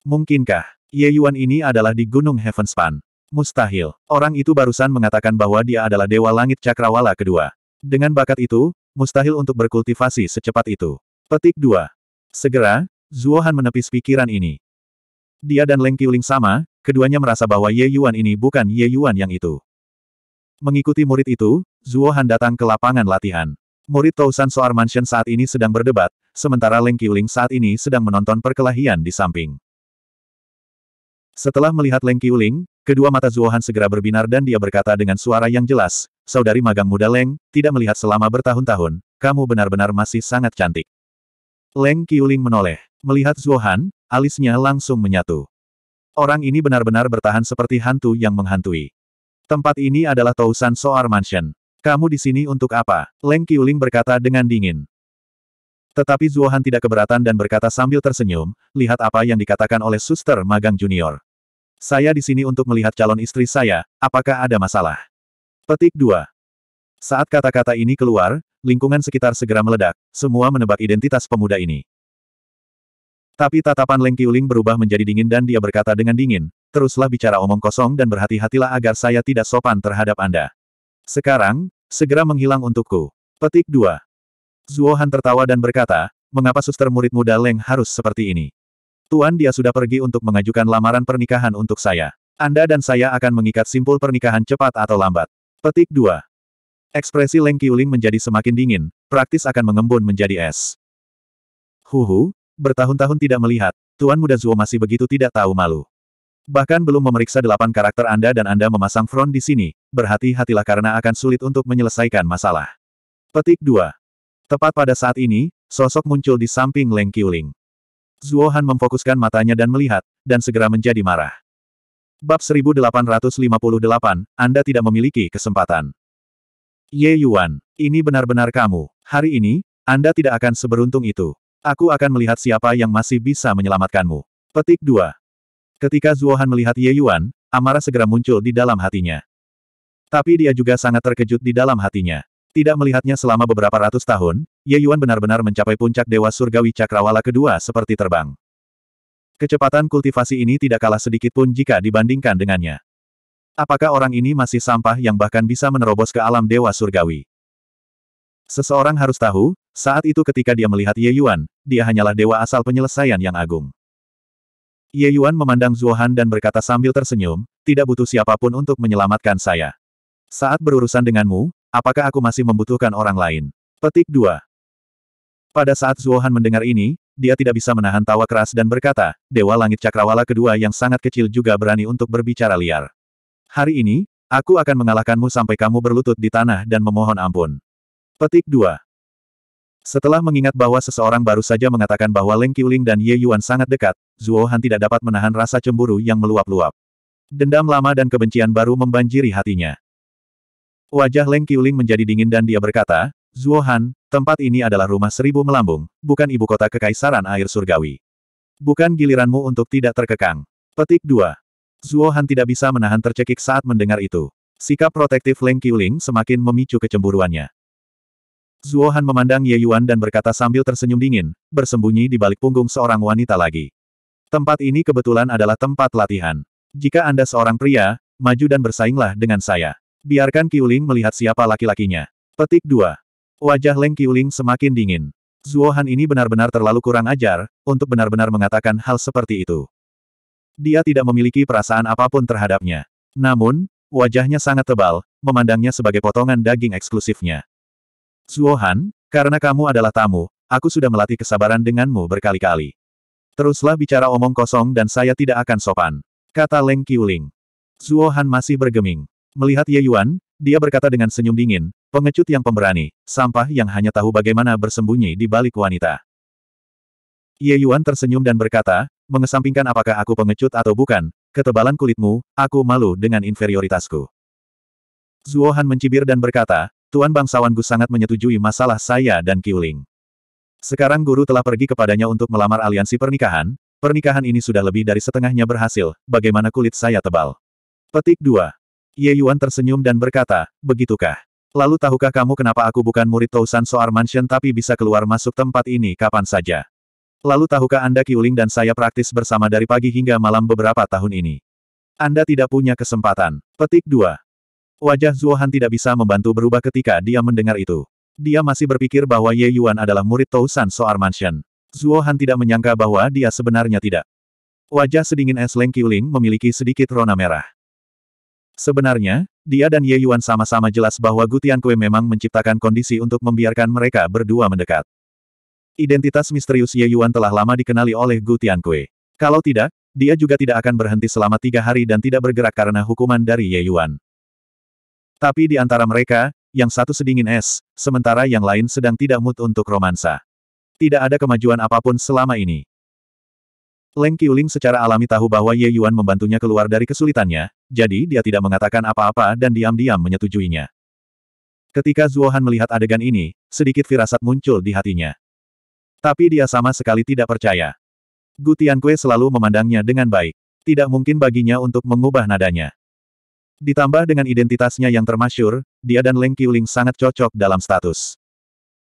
Mungkinkah, Ye Yuan ini adalah di Gunung Heavenspan? Mustahil. Orang itu barusan mengatakan bahwa dia adalah Dewa Langit Cakrawala kedua. Dengan bakat itu, mustahil untuk berkultivasi secepat itu. Petik 2. Segera, Zuohan menepis pikiran ini. Dia dan Leng Qiuling sama, keduanya merasa bahwa Ye Yuan ini bukan Ye Yuan yang itu. Mengikuti murid itu, Zuo Han datang ke lapangan latihan. Murid Tousan Soar Mansion saat ini sedang berdebat, sementara Leng Qiuling saat ini sedang menonton perkelahian di samping. Setelah melihat Leng Qiuling, kedua mata Zuohan segera berbinar dan dia berkata dengan suara yang jelas, Saudari magang muda Leng, tidak melihat selama bertahun-tahun, kamu benar-benar masih sangat cantik. Leng Qiuling menoleh. Melihat Zuohan, alisnya langsung menyatu. Orang ini benar-benar bertahan seperti hantu yang menghantui. Tempat ini adalah Tousan Soar Mansion. Kamu di sini untuk apa? Leng Qiuling berkata dengan dingin. Tetapi Zuohan tidak keberatan dan berkata sambil tersenyum, lihat apa yang dikatakan oleh suster magang junior. Saya di sini untuk melihat calon istri saya, apakah ada masalah? Petik 2. Saat kata-kata ini keluar, lingkungan sekitar segera meledak, semua menebak identitas pemuda ini. Tapi tatapan Leng Qiuling berubah menjadi dingin dan dia berkata dengan dingin, teruslah bicara omong kosong dan berhati-hatilah agar saya tidak sopan terhadap Anda. Sekarang, segera menghilang untukku. Petik 2. Zuo tertawa dan berkata, mengapa suster murid muda Leng harus seperti ini? Tuan dia sudah pergi untuk mengajukan lamaran pernikahan untuk saya. Anda dan saya akan mengikat simpul pernikahan cepat atau lambat. Petik 2. Ekspresi Leng Qiuling menjadi semakin dingin, praktis akan mengembun menjadi es. Huhu, Bertahun-tahun tidak melihat, Tuan Muda Zuo masih begitu tidak tahu malu. Bahkan belum memeriksa delapan karakter Anda dan Anda memasang front di sini, berhati-hatilah karena akan sulit untuk menyelesaikan masalah. Petik 2. Tepat pada saat ini, sosok muncul di samping Leng Qiuling. Zuo Han memfokuskan matanya dan melihat, dan segera menjadi marah. Bab 1858, Anda tidak memiliki kesempatan. Ye Yuan, ini benar-benar kamu. Hari ini, Anda tidak akan seberuntung itu. Aku akan melihat siapa yang masih bisa menyelamatkanmu. Petik 2. Ketika Zuohan melihat Ye Yuan, amarah segera muncul di dalam hatinya. Tapi dia juga sangat terkejut di dalam hatinya. Tidak melihatnya selama beberapa ratus tahun, Ye Yuan benar-benar mencapai puncak Dewa Surgawi Cakrawala kedua seperti terbang. Kecepatan kultivasi ini tidak kalah sedikit pun jika dibandingkan dengannya. Apakah orang ini masih sampah yang bahkan bisa menerobos ke alam Dewa Surgawi? Seseorang harus tahu, saat itu ketika dia melihat Ye Yuan, dia hanyalah dewa asal penyelesaian yang agung. Ye Yuan memandang Zuohan dan berkata sambil tersenyum, tidak butuh siapapun untuk menyelamatkan saya. Saat berurusan denganmu, apakah aku masih membutuhkan orang lain? Petik 2. Pada saat Zuohan mendengar ini, dia tidak bisa menahan tawa keras dan berkata, Dewa Langit Cakrawala kedua yang sangat kecil juga berani untuk berbicara liar. Hari ini, aku akan mengalahkanmu sampai kamu berlutut di tanah dan memohon ampun. Petik 2. Setelah mengingat bahwa seseorang baru saja mengatakan bahwa Leng Qiuling dan Ye Yuan sangat dekat, Zhuo Han tidak dapat menahan rasa cemburu yang meluap-luap. Dendam lama dan kebencian baru membanjiri hatinya. Wajah Leng Qiuling menjadi dingin dan dia berkata, Zuo Han, tempat ini adalah rumah seribu melambung, bukan ibu kota kekaisaran air surgawi. Bukan giliranmu untuk tidak terkekang. Petik 2. Zuo Han tidak bisa menahan tercekik saat mendengar itu. Sikap protektif Leng Qiuling semakin memicu kecemburuannya. Zuohan memandang Ye Yuan dan berkata sambil tersenyum dingin, bersembunyi di balik punggung seorang wanita lagi. Tempat ini kebetulan adalah tempat latihan. Jika Anda seorang pria, maju dan bersainglah dengan saya. Biarkan Qiuling melihat siapa laki-lakinya. Petik 2. Wajah Leng Qiuling semakin dingin. Zuohan ini benar-benar terlalu kurang ajar, untuk benar-benar mengatakan hal seperti itu. Dia tidak memiliki perasaan apapun terhadapnya. Namun, wajahnya sangat tebal, memandangnya sebagai potongan daging eksklusifnya. Zuohan, karena kamu adalah tamu, aku sudah melatih kesabaran denganmu berkali-kali. Teruslah bicara omong kosong dan saya tidak akan sopan. Kata Leng Qiuling. Zuohan masih bergeming. Melihat Ye Yuan, dia berkata dengan senyum dingin, pengecut yang pemberani, sampah yang hanya tahu bagaimana bersembunyi di balik wanita. Ye Yuan tersenyum dan berkata, mengesampingkan apakah aku pengecut atau bukan, ketebalan kulitmu, aku malu dengan inferioritasku. Zuohan mencibir dan berkata, Tuan Bangsawan Gu sangat menyetujui masalah saya dan Kiuling. Sekarang guru telah pergi kepadanya untuk melamar aliansi pernikahan, pernikahan ini sudah lebih dari setengahnya berhasil, bagaimana kulit saya tebal. Petik 2. Ye Yuan tersenyum dan berkata, begitukah? Lalu tahukah kamu kenapa aku bukan murid Tousan Soar Mansion tapi bisa keluar masuk tempat ini kapan saja? Lalu tahukah Anda Kiuling dan saya praktis bersama dari pagi hingga malam beberapa tahun ini? Anda tidak punya kesempatan. Petik 2. Wajah Zuohan tidak bisa membantu berubah ketika dia mendengar itu. Dia masih berpikir bahwa Ye Yuan adalah murid Tousan Soar Mansion. Zuohan tidak menyangka bahwa dia sebenarnya tidak. Wajah sedingin es Leng Qiuling memiliki sedikit rona merah. Sebenarnya, dia dan Ye Yuan sama-sama jelas bahwa Gutian Kue memang menciptakan kondisi untuk membiarkan mereka berdua mendekat. Identitas misterius Ye Yuan telah lama dikenali oleh Gutian Kue. Kalau tidak, dia juga tidak akan berhenti selama tiga hari dan tidak bergerak karena hukuman dari Ye Yuan. Tapi di antara mereka, yang satu sedingin es, sementara yang lain sedang tidak mood untuk romansa. Tidak ada kemajuan apapun selama ini. Leng Qiuling secara alami tahu bahwa Ye Yuan membantunya keluar dari kesulitannya, jadi dia tidak mengatakan apa-apa dan diam-diam menyetujuinya. Ketika Zuohan melihat adegan ini, sedikit firasat muncul di hatinya. Tapi dia sama sekali tidak percaya. Gu Kue selalu memandangnya dengan baik. Tidak mungkin baginya untuk mengubah nadanya. Ditambah dengan identitasnya yang termasyur, dia dan Leng Qiuling sangat cocok dalam status.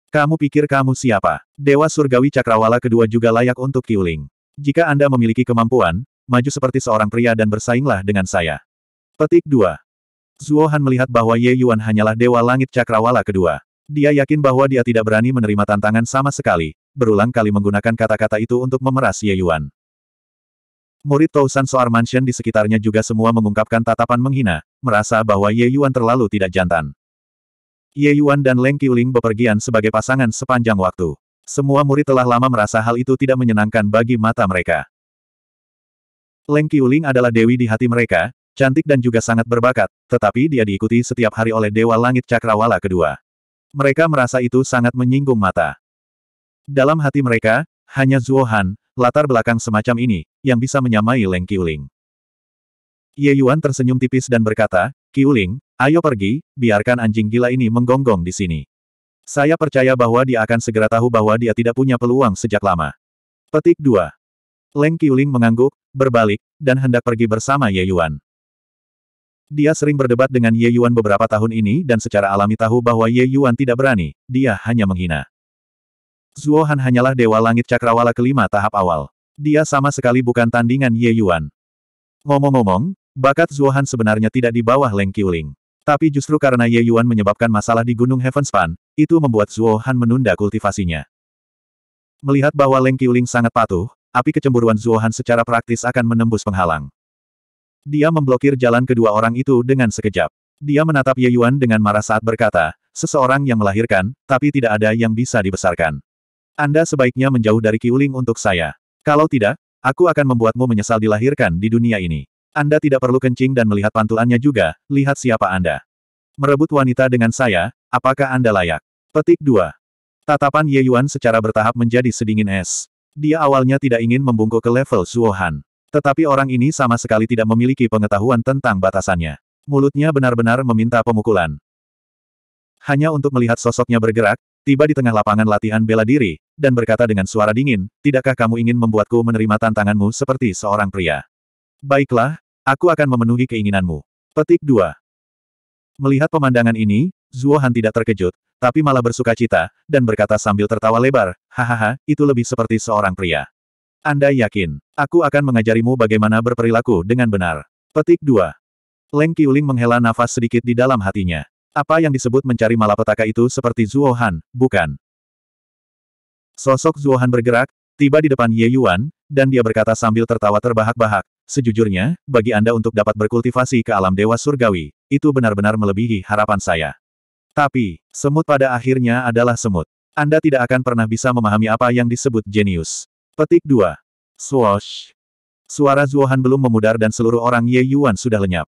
Kamu pikir kamu siapa? Dewa Surgawi Cakrawala kedua juga layak untuk Qiuling. Jika Anda memiliki kemampuan, maju seperti seorang pria dan bersainglah dengan saya. Petik 2. Zuo Han melihat bahwa Ye Yuan hanyalah Dewa Langit Cakrawala kedua. Dia yakin bahwa dia tidak berani menerima tantangan sama sekali, berulang kali menggunakan kata-kata itu untuk memeras Ye Yuan. Murid Tousan Soar Mansion di sekitarnya juga semua mengungkapkan tatapan menghina, merasa bahwa Ye Yuan terlalu tidak jantan. Ye Yuan dan Leng Qiuling bepergian sebagai pasangan sepanjang waktu. Semua murid telah lama merasa hal itu tidak menyenangkan bagi mata mereka. Leng Qiuling adalah dewi di hati mereka, cantik dan juga sangat berbakat, tetapi dia diikuti setiap hari oleh Dewa Langit Cakrawala kedua. Mereka merasa itu sangat menyinggung mata. Dalam hati mereka, hanya Zuohan, latar belakang semacam ini, yang bisa menyamai Leng Qiuling. Ye Yuan tersenyum tipis dan berkata, Qiuling, ayo pergi, biarkan anjing gila ini menggonggong di sini. Saya percaya bahwa dia akan segera tahu bahwa dia tidak punya peluang sejak lama. Petik 2. Leng Qiuling mengangguk, berbalik, dan hendak pergi bersama Ye Yuan. Dia sering berdebat dengan Ye Yuan beberapa tahun ini dan secara alami tahu bahwa Ye Yuan tidak berani, dia hanya menghina. Zuohan hanyalah Dewa Langit Cakrawala kelima tahap awal. Dia sama sekali bukan tandingan Ye Yuan. Ngomong-ngomong, bakat Zuohan sebenarnya tidak di bawah Leng Qiuling. Tapi justru karena Ye Yuan menyebabkan masalah di Gunung Heavenspan, itu membuat Zuohan menunda kultivasinya. Melihat bahwa Leng Qiuling sangat patuh, api kecemburuan Zuohan secara praktis akan menembus penghalang. Dia memblokir jalan kedua orang itu dengan sekejap. Dia menatap Ye Yuan dengan marah saat berkata, seseorang yang melahirkan, tapi tidak ada yang bisa dibesarkan. Anda sebaiknya menjauh dari Kiuling untuk saya. Kalau tidak, aku akan membuatmu menyesal dilahirkan di dunia ini. Anda tidak perlu kencing dan melihat pantulannya juga, lihat siapa Anda. Merebut wanita dengan saya, apakah Anda layak? Petik 2. Tatapan Ye Yuan secara bertahap menjadi sedingin es. Dia awalnya tidak ingin membungkuk ke level Suohan, Tetapi orang ini sama sekali tidak memiliki pengetahuan tentang batasannya. Mulutnya benar-benar meminta pemukulan. Hanya untuk melihat sosoknya bergerak, tiba di tengah lapangan latihan bela diri, dan berkata dengan suara dingin, tidakkah kamu ingin membuatku menerima tantanganmu seperti seorang pria? Baiklah, aku akan memenuhi keinginanmu. Petik 2. Melihat pemandangan ini, Zuo tidak terkejut, tapi malah bersuka cita, dan berkata sambil tertawa lebar, hahaha, itu lebih seperti seorang pria. Anda yakin, aku akan mengajarimu bagaimana berperilaku dengan benar. Petik 2. Leng Qiuling menghela nafas sedikit di dalam hatinya. Apa yang disebut mencari malapetaka itu seperti Zuohan, bukan? Sosok Zuohan bergerak, tiba di depan Ye Yuan, dan dia berkata sambil tertawa terbahak-bahak, sejujurnya, bagi Anda untuk dapat berkultivasi ke alam dewa surgawi, itu benar-benar melebihi harapan saya. Tapi, semut pada akhirnya adalah semut. Anda tidak akan pernah bisa memahami apa yang disebut jenius. Petik 2. Swoosh. Suara Zuohan belum memudar dan seluruh orang Ye Yuan sudah lenyap.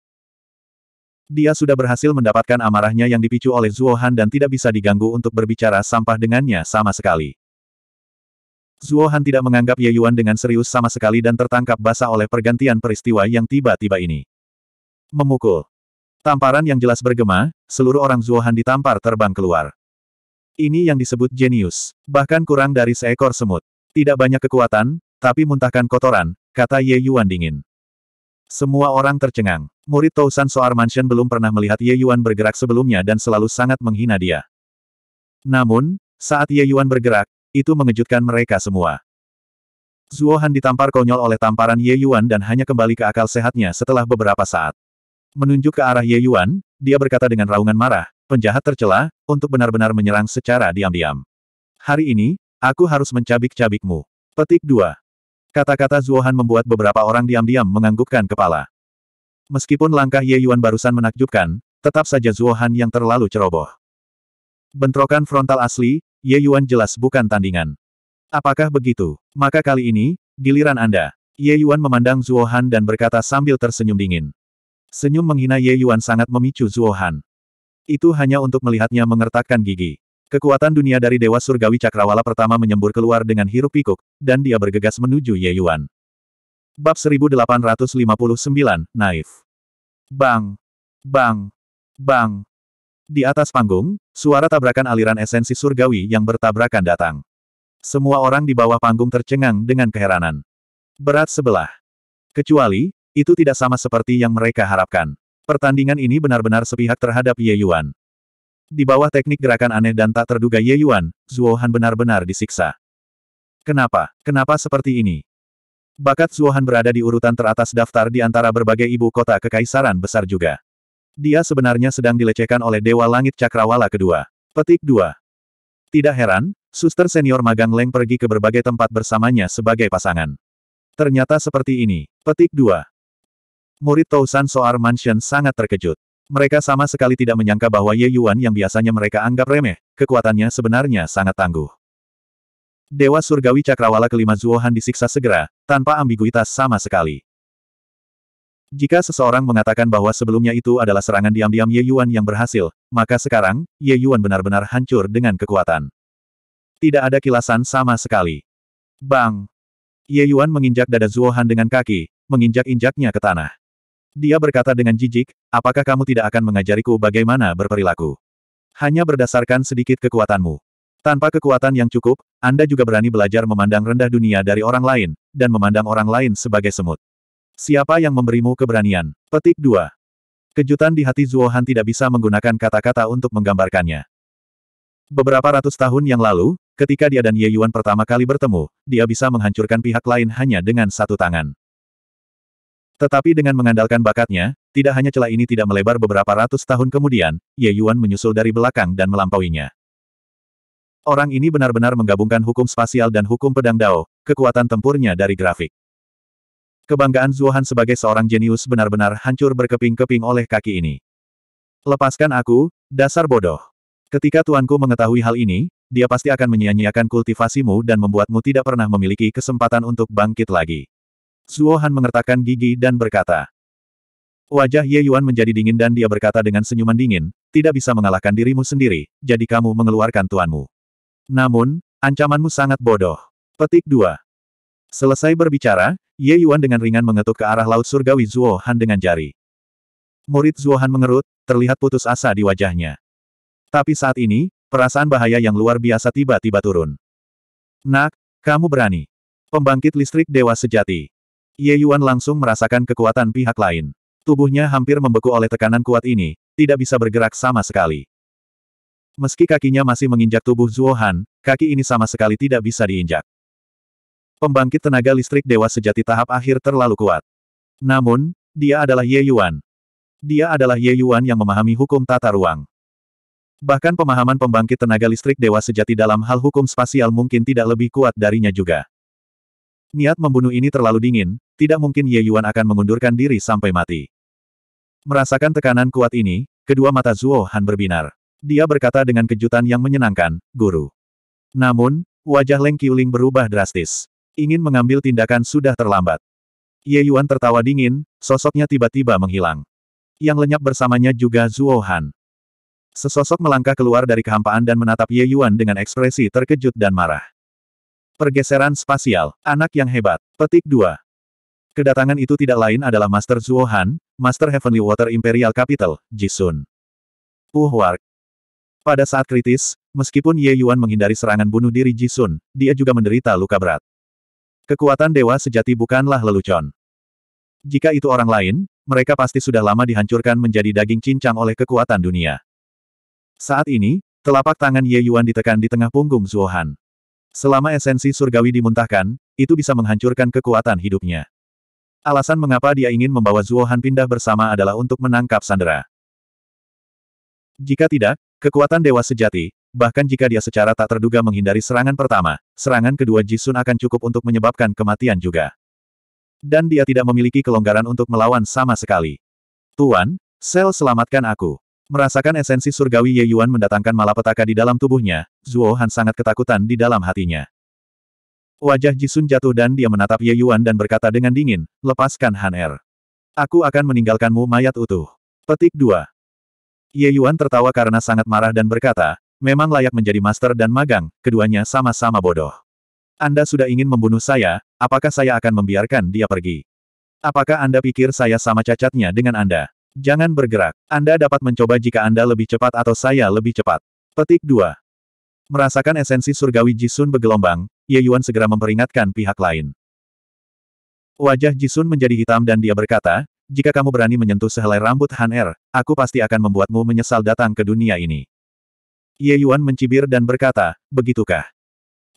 Dia sudah berhasil mendapatkan amarahnya yang dipicu oleh Zuohan dan tidak bisa diganggu untuk berbicara sampah dengannya sama sekali. Zuohan tidak menganggap Ye Yuan dengan serius sama sekali dan tertangkap basah oleh pergantian peristiwa yang tiba-tiba ini. Memukul. Tamparan yang jelas bergema, seluruh orang Zuohan ditampar terbang keluar. Ini yang disebut jenius. Bahkan kurang dari seekor semut. Tidak banyak kekuatan, tapi muntahkan kotoran, kata Ye Yuan dingin. Semua orang tercengang. Murid Tousan Soar Mansion belum pernah melihat Ye Yuan bergerak sebelumnya dan selalu sangat menghina dia. Namun, saat Ye Yuan bergerak, itu mengejutkan mereka semua. Zuo Han ditampar konyol oleh tamparan Ye Yuan dan hanya kembali ke akal sehatnya setelah beberapa saat. Menunjuk ke arah Ye Yuan, dia berkata dengan raungan marah, penjahat tercela, untuk benar-benar menyerang secara diam-diam. Hari ini, aku harus mencabik-cabikmu. Petik 2. Kata-kata Zuohan membuat beberapa orang diam-diam menganggukkan kepala. Meskipun langkah Ye Yuan barusan menakjubkan, tetap saja Zuohan yang terlalu ceroboh. Bentrokan frontal asli, Ye Yuan jelas bukan tandingan. Apakah begitu? Maka kali ini, giliran Anda. Ye Yuan memandang Zuohan dan berkata sambil tersenyum dingin. Senyum menghina Ye Yuan sangat memicu Zuohan. Itu hanya untuk melihatnya mengertakkan gigi. Kekuatan dunia dari Dewa Surgawi Cakrawala pertama menyembur keluar dengan hirup pikuk, dan dia bergegas menuju Ye Yuan. Bab 1859, Naif. Bang! Bang! Bang! Di atas panggung, suara tabrakan aliran esensi surgawi yang bertabrakan datang. Semua orang di bawah panggung tercengang dengan keheranan. Berat sebelah. Kecuali, itu tidak sama seperti yang mereka harapkan. Pertandingan ini benar-benar sepihak terhadap Ye Yuan. Di bawah teknik gerakan aneh dan tak terduga Ye Yuan, Zuohan benar-benar disiksa. Kenapa? Kenapa seperti ini? Bakat Zuohan berada di urutan teratas daftar di antara berbagai ibu kota kekaisaran besar juga. Dia sebenarnya sedang dilecehkan oleh Dewa Langit Cakrawala kedua. Petik 2. Tidak heran, suster senior magang Leng pergi ke berbagai tempat bersamanya sebagai pasangan. Ternyata seperti ini. Petik 2. Murid Tausan Soar Mansion sangat terkejut. Mereka sama sekali tidak menyangka bahwa Ye Yuan yang biasanya mereka anggap remeh, kekuatannya sebenarnya sangat tangguh. Dewa Surgawi Cakrawala kelima Zuohan disiksa segera, tanpa ambiguitas sama sekali. Jika seseorang mengatakan bahwa sebelumnya itu adalah serangan diam-diam Ye Yuan yang berhasil, maka sekarang, Ye Yuan benar-benar hancur dengan kekuatan. Tidak ada kilasan sama sekali. Bang! Ye Yuan menginjak dada Zuohan dengan kaki, menginjak-injaknya ke tanah. Dia berkata dengan jijik, apakah kamu tidak akan mengajariku bagaimana berperilaku? Hanya berdasarkan sedikit kekuatanmu. Tanpa kekuatan yang cukup, Anda juga berani belajar memandang rendah dunia dari orang lain, dan memandang orang lain sebagai semut. Siapa yang memberimu keberanian? Petik 2. Kejutan di hati Zuo Han tidak bisa menggunakan kata-kata untuk menggambarkannya. Beberapa ratus tahun yang lalu, ketika dia dan Ye Yuan pertama kali bertemu, dia bisa menghancurkan pihak lain hanya dengan satu tangan. Tetapi dengan mengandalkan bakatnya, tidak hanya celah ini tidak melebar beberapa ratus tahun kemudian, Ye Yuan menyusul dari belakang dan melampauinya. Orang ini benar-benar menggabungkan hukum spasial dan hukum pedang Dao, kekuatan tempurnya dari grafik. Kebanggaan Zuohan sebagai seorang jenius benar-benar hancur berkeping-keping oleh kaki ini. Lepaskan aku, dasar bodoh. Ketika tuanku mengetahui hal ini, dia pasti akan menyia-nyiakan kultivasimu dan membuatmu tidak pernah memiliki kesempatan untuk bangkit lagi. Zuohan mengertakkan gigi dan berkata. Wajah Ye Yuan menjadi dingin dan dia berkata dengan senyuman dingin, tidak bisa mengalahkan dirimu sendiri, jadi kamu mengeluarkan tuanmu. Namun, ancamanmu sangat bodoh. Petik 2. Selesai berbicara, Ye Yuan dengan ringan mengetuk ke arah Laut Surgawi Zuohan dengan jari. Murid Zuohan mengerut, terlihat putus asa di wajahnya. Tapi saat ini, perasaan bahaya yang luar biasa tiba-tiba turun. Nak, kamu berani. Pembangkit listrik dewa sejati. Ye Yuan langsung merasakan kekuatan pihak lain. Tubuhnya hampir membeku oleh tekanan kuat ini, tidak bisa bergerak sama sekali. Meski kakinya masih menginjak tubuh Zhuo kaki ini sama sekali tidak bisa diinjak. Pembangkit tenaga listrik dewa sejati tahap akhir terlalu kuat. Namun, dia adalah Ye Yuan. Dia adalah Ye Yuan yang memahami hukum tata ruang. Bahkan pemahaman pembangkit tenaga listrik dewa sejati dalam hal hukum spasial mungkin tidak lebih kuat darinya juga. Niat membunuh ini terlalu dingin, tidak mungkin Ye Yuan akan mengundurkan diri sampai mati. Merasakan tekanan kuat ini, kedua mata Zuo Han berbinar. Dia berkata dengan kejutan yang menyenangkan, Guru. Namun, wajah Leng Qiuling berubah drastis. Ingin mengambil tindakan sudah terlambat. Ye Yuan tertawa dingin, sosoknya tiba-tiba menghilang. Yang lenyap bersamanya juga Zuo Han. Sesosok melangkah keluar dari kehampaan dan menatap Ye Yuan dengan ekspresi terkejut dan marah. Pergeseran spasial, anak yang hebat. Petik 2. Kedatangan itu tidak lain adalah Master Zuohan, Master Heavenly Water Imperial Capital, Jisun. Uhwark. Pada saat kritis, meskipun Ye Yuan menghindari serangan bunuh diri Jisun, dia juga menderita luka berat. Kekuatan dewa sejati bukanlah lelucon. Jika itu orang lain, mereka pasti sudah lama dihancurkan menjadi daging cincang oleh kekuatan dunia. Saat ini, telapak tangan Ye Yuan ditekan di tengah punggung Zuohan. Selama esensi surgawi dimuntahkan, itu bisa menghancurkan kekuatan hidupnya. Alasan mengapa dia ingin membawa Zuohan pindah bersama adalah untuk menangkap Sandera. Jika tidak, kekuatan dewa sejati, bahkan jika dia secara tak terduga menghindari serangan pertama, serangan kedua Jisun akan cukup untuk menyebabkan kematian juga. Dan dia tidak memiliki kelonggaran untuk melawan sama sekali. Tuan, Sel selamatkan aku. Merasakan esensi surgawi Ye Yuan mendatangkan malapetaka di dalam tubuhnya, Zuo Han sangat ketakutan di dalam hatinya. Wajah Jisun jatuh dan dia menatap Ye Yuan dan berkata dengan dingin, lepaskan Han Er. Aku akan meninggalkanmu mayat utuh. Petik 2. Ye Yuan tertawa karena sangat marah dan berkata, memang layak menjadi master dan magang, keduanya sama-sama bodoh. Anda sudah ingin membunuh saya, apakah saya akan membiarkan dia pergi? Apakah Anda pikir saya sama cacatnya dengan Anda? Jangan bergerak. Anda dapat mencoba jika Anda lebih cepat atau saya lebih cepat. Petik 2. Merasakan esensi surgawi Jisun bergelombang, Ye Yuan segera memperingatkan pihak lain. Wajah Jisun menjadi hitam dan dia berkata, jika kamu berani menyentuh sehelai rambut Han Er, aku pasti akan membuatmu menyesal datang ke dunia ini. Ye Yuan mencibir dan berkata, begitukah?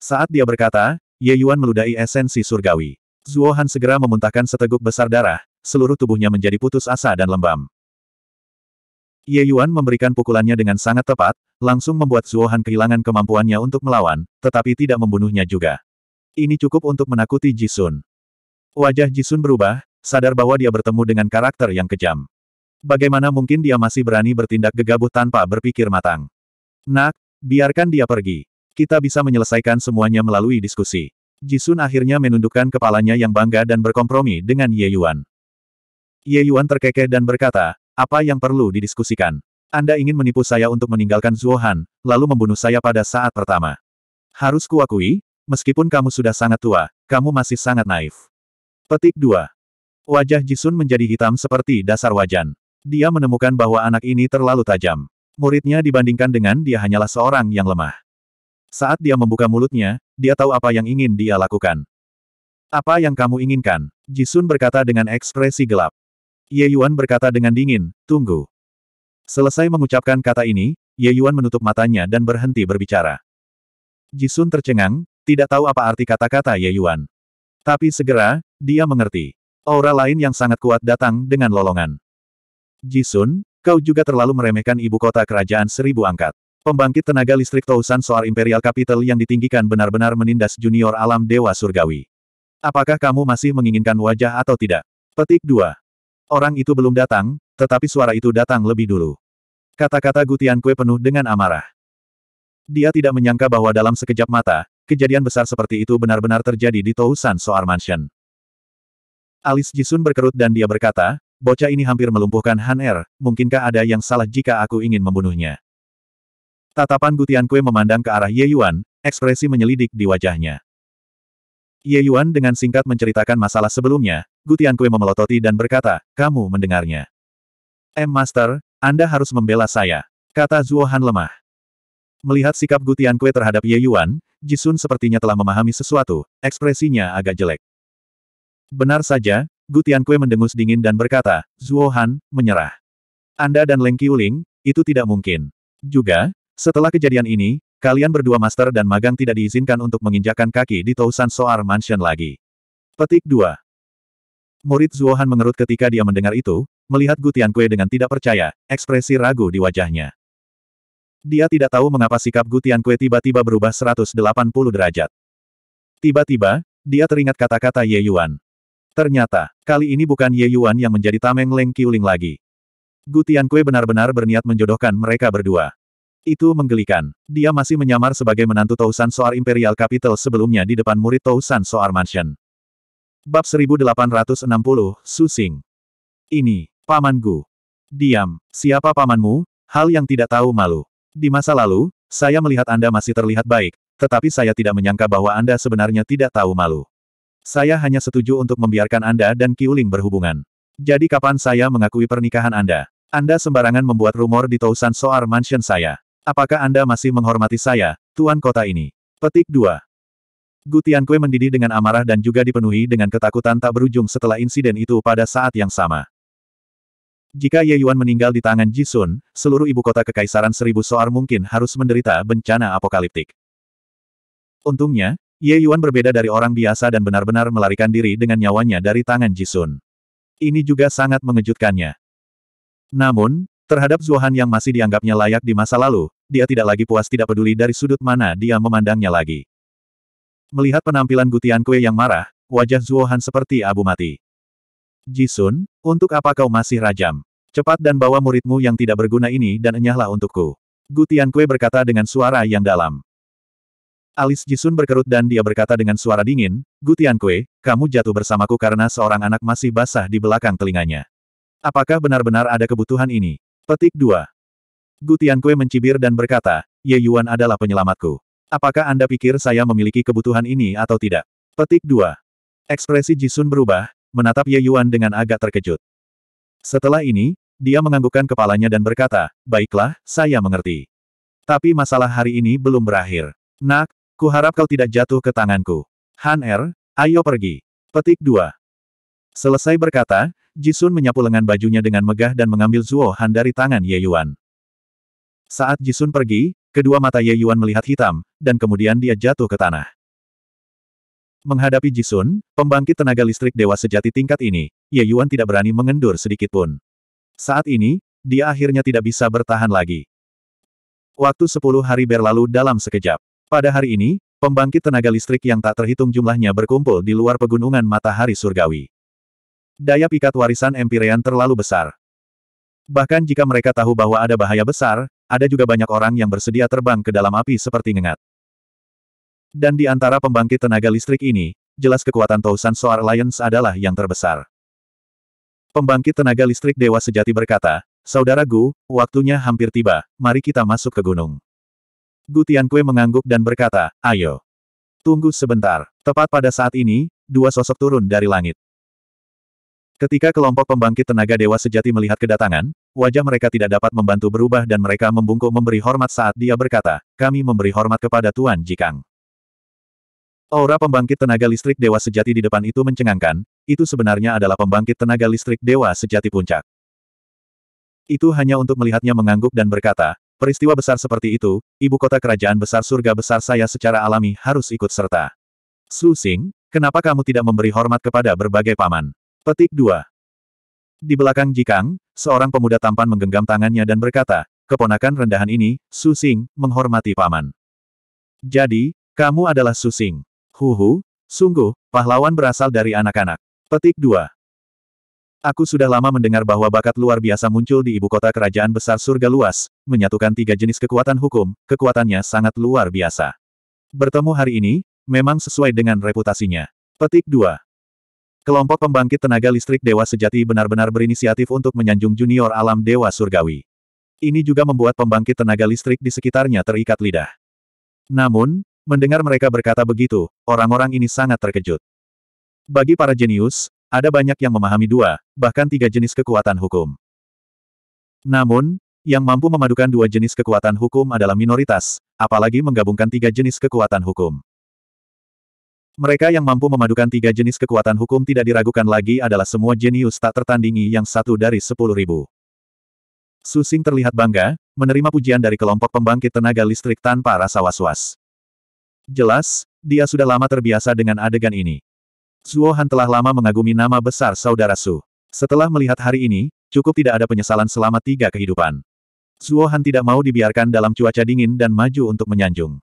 Saat dia berkata, Ye Yuan meludahi esensi surgawi. Zuo Han segera memuntahkan seteguk besar darah, seluruh tubuhnya menjadi putus asa dan lembam. Ye Yuan memberikan pukulannya dengan sangat tepat, langsung membuat Zuohan kehilangan kemampuannya untuk melawan, tetapi tidak membunuhnya juga. Ini cukup untuk menakuti Ji Sun. Wajah Ji Sun berubah, sadar bahwa dia bertemu dengan karakter yang kejam. Bagaimana mungkin dia masih berani bertindak gegabah tanpa berpikir matang? Nak, biarkan dia pergi. Kita bisa menyelesaikan semuanya melalui diskusi. Ji Sun akhirnya menundukkan kepalanya yang bangga dan berkompromi dengan Ye Yuan. Ye Yuan terkekeh dan berkata, apa yang perlu didiskusikan? Anda ingin menipu saya untuk meninggalkan Zuohan, lalu membunuh saya pada saat pertama. Harus kuakui, meskipun kamu sudah sangat tua, kamu masih sangat naif. Petik 2. Wajah Jisun menjadi hitam seperti dasar wajan. Dia menemukan bahwa anak ini terlalu tajam. Muridnya dibandingkan dengan dia hanyalah seorang yang lemah. Saat dia membuka mulutnya, dia tahu apa yang ingin dia lakukan. Apa yang kamu inginkan? Jisun berkata dengan ekspresi gelap. Ye Yuan berkata dengan dingin, tunggu. Selesai mengucapkan kata ini, Ye Yuan menutup matanya dan berhenti berbicara. Jisun tercengang, tidak tahu apa arti kata-kata Ye Yuan. Tapi segera, dia mengerti. Aura lain yang sangat kuat datang dengan lolongan. Jisun, kau juga terlalu meremehkan ibu kota kerajaan seribu angkat. Pembangkit tenaga listrik Tousan Soar Imperial Capital yang ditinggikan benar-benar menindas junior alam Dewa Surgawi. Apakah kamu masih menginginkan wajah atau tidak? Petik 2. Orang itu belum datang, tetapi suara itu datang lebih dulu. Kata-kata Gutian Kue penuh dengan amarah. Dia tidak menyangka bahwa dalam sekejap mata, kejadian besar seperti itu benar-benar terjadi di Tousan Soar Mansion. Alis Jisun berkerut dan dia berkata, bocah ini hampir melumpuhkan Han Er, mungkinkah ada yang salah jika aku ingin membunuhnya? Tatapan Gutian Kue memandang ke arah Ye Yuan, ekspresi menyelidik di wajahnya. Ye Yuan dengan singkat menceritakan masalah sebelumnya, Gutian Kue memelototi dan berkata, kamu mendengarnya. M Master, Anda harus membela saya, kata Zuo Han lemah. Melihat sikap Gutian Kue terhadap Ye Yuan, Jisun sepertinya telah memahami sesuatu, ekspresinya agak jelek. Benar saja, Gutian Kue mendengus dingin dan berkata, Zuo Han, menyerah. Anda dan Leng Qiuling, itu tidak mungkin. Juga, setelah kejadian ini, Kalian berdua master dan magang tidak diizinkan untuk menginjakan kaki di Tousan Soar Mansion lagi. Petik 2. Murid Zuohan mengerut ketika dia mendengar itu, melihat Gutian Kue dengan tidak percaya, ekspresi ragu di wajahnya. Dia tidak tahu mengapa sikap Gutian Kue tiba-tiba berubah 180 derajat. Tiba-tiba, dia teringat kata-kata Ye Yuan. Ternyata, kali ini bukan Ye Yuan yang menjadi tameng Leng Qiuling lagi. Gutian Kue benar-benar berniat menjodohkan mereka berdua. Itu menggelikan. Dia masih menyamar sebagai menantu Tousan Soar Imperial Capital sebelumnya di depan murid Tousan Soar Mansion. Bab 1860, Susing. Ini, pamanku. Diam, siapa pamanmu? Hal yang tidak tahu malu. Di masa lalu, saya melihat Anda masih terlihat baik, tetapi saya tidak menyangka bahwa Anda sebenarnya tidak tahu malu. Saya hanya setuju untuk membiarkan Anda dan Kiuling berhubungan. Jadi kapan saya mengakui pernikahan Anda? Anda sembarangan membuat rumor di Tousan Soar Mansion saya. Apakah Anda masih menghormati saya, Tuan Kota ini? Petik 2. Kue mendidih dengan amarah dan juga dipenuhi dengan ketakutan tak berujung setelah insiden itu pada saat yang sama. Jika Ye Yuan meninggal di tangan Jisun, seluruh ibu kota kekaisaran seribu soar mungkin harus menderita bencana apokaliptik. Untungnya, Ye Yuan berbeda dari orang biasa dan benar-benar melarikan diri dengan nyawanya dari tangan Jisun. Ini juga sangat mengejutkannya. Namun, Terhadap Zuohan yang masih dianggapnya layak di masa lalu, dia tidak lagi puas tidak peduli dari sudut mana dia memandangnya lagi. Melihat penampilan Gutian Kue yang marah, wajah Zuohan seperti abu mati. Jisun, untuk apa kau masih rajam? Cepat dan bawa muridmu yang tidak berguna ini dan enyahlah untukku. Gutian Kue berkata dengan suara yang dalam. Alis Jisun berkerut dan dia berkata dengan suara dingin, Gutian Kue, kamu jatuh bersamaku karena seorang anak masih basah di belakang telinganya. Apakah benar-benar ada kebutuhan ini? Petik 2. Gutiankue mencibir dan berkata, Ye Yuan adalah penyelamatku. Apakah Anda pikir saya memiliki kebutuhan ini atau tidak? Petik 2. Ekspresi Jisun berubah, menatap Ye Yuan dengan agak terkejut. Setelah ini, dia menganggukkan kepalanya dan berkata, Baiklah, saya mengerti. Tapi masalah hari ini belum berakhir. Nak, ku harap kau tidak jatuh ke tanganku. Han Er, ayo pergi. Petik 2. Selesai berkata, Jisun menyapu lengan bajunya dengan megah dan mengambil Zuo Han dari tangan Ye Yuan. Saat Jisun pergi, kedua mata Ye Yuan melihat hitam, dan kemudian dia jatuh ke tanah. Menghadapi Jisun, pembangkit tenaga listrik dewa sejati tingkat ini, Ye Yuan tidak berani mengendur sedikitpun. Saat ini, dia akhirnya tidak bisa bertahan lagi. Waktu sepuluh hari berlalu dalam sekejap. Pada hari ini, pembangkit tenaga listrik yang tak terhitung jumlahnya berkumpul di luar pegunungan matahari surgawi. Daya pikat warisan Empyrean terlalu besar. Bahkan jika mereka tahu bahwa ada bahaya besar, ada juga banyak orang yang bersedia terbang ke dalam api seperti ngengat. Dan di antara pembangkit tenaga listrik ini, jelas kekuatan Tousan Soar Alliance adalah yang terbesar. Pembangkit tenaga listrik Dewa Sejati berkata, Saudara Gu, waktunya hampir tiba, mari kita masuk ke gunung. Gu Kue mengangguk dan berkata, ayo. Tunggu sebentar. Tepat pada saat ini, dua sosok turun dari langit. Ketika kelompok pembangkit tenaga dewa sejati melihat kedatangan, wajah mereka tidak dapat membantu berubah dan mereka membungkuk memberi hormat saat dia berkata, kami memberi hormat kepada Tuan Jikang. Aura pembangkit tenaga listrik dewa sejati di depan itu mencengangkan, itu sebenarnya adalah pembangkit tenaga listrik dewa sejati puncak. Itu hanya untuk melihatnya mengangguk dan berkata, peristiwa besar seperti itu, ibu kota kerajaan besar surga besar saya secara alami harus ikut serta. Su Xing, kenapa kamu tidak memberi hormat kepada berbagai paman? Petik 2. Di belakang Jikang, seorang pemuda tampan menggenggam tangannya dan berkata, keponakan rendahan ini, Susing, menghormati paman. Jadi, kamu adalah Susing. Huhu, sungguh, pahlawan berasal dari anak-anak. Petik 2. Aku sudah lama mendengar bahwa bakat luar biasa muncul di ibu kota kerajaan besar surga luas, menyatukan tiga jenis kekuatan hukum, kekuatannya sangat luar biasa. Bertemu hari ini, memang sesuai dengan reputasinya. Petik 2. Kelompok pembangkit tenaga listrik Dewa Sejati benar-benar berinisiatif untuk menyanjung junior alam Dewa Surgawi. Ini juga membuat pembangkit tenaga listrik di sekitarnya terikat lidah. Namun, mendengar mereka berkata begitu, orang-orang ini sangat terkejut. Bagi para jenius, ada banyak yang memahami dua, bahkan tiga jenis kekuatan hukum. Namun, yang mampu memadukan dua jenis kekuatan hukum adalah minoritas, apalagi menggabungkan tiga jenis kekuatan hukum. Mereka yang mampu memadukan tiga jenis kekuatan hukum tidak diragukan lagi adalah semua jenius tak tertandingi yang satu dari sepuluh ribu. Susing terlihat bangga, menerima pujian dari kelompok pembangkit tenaga listrik tanpa rasa was-was. Jelas, dia sudah lama terbiasa dengan adegan ini. Zuo Han telah lama mengagumi nama besar saudara Su. Setelah melihat hari ini, cukup tidak ada penyesalan selama tiga kehidupan. Zuo Han tidak mau dibiarkan dalam cuaca dingin dan maju untuk menyanjung.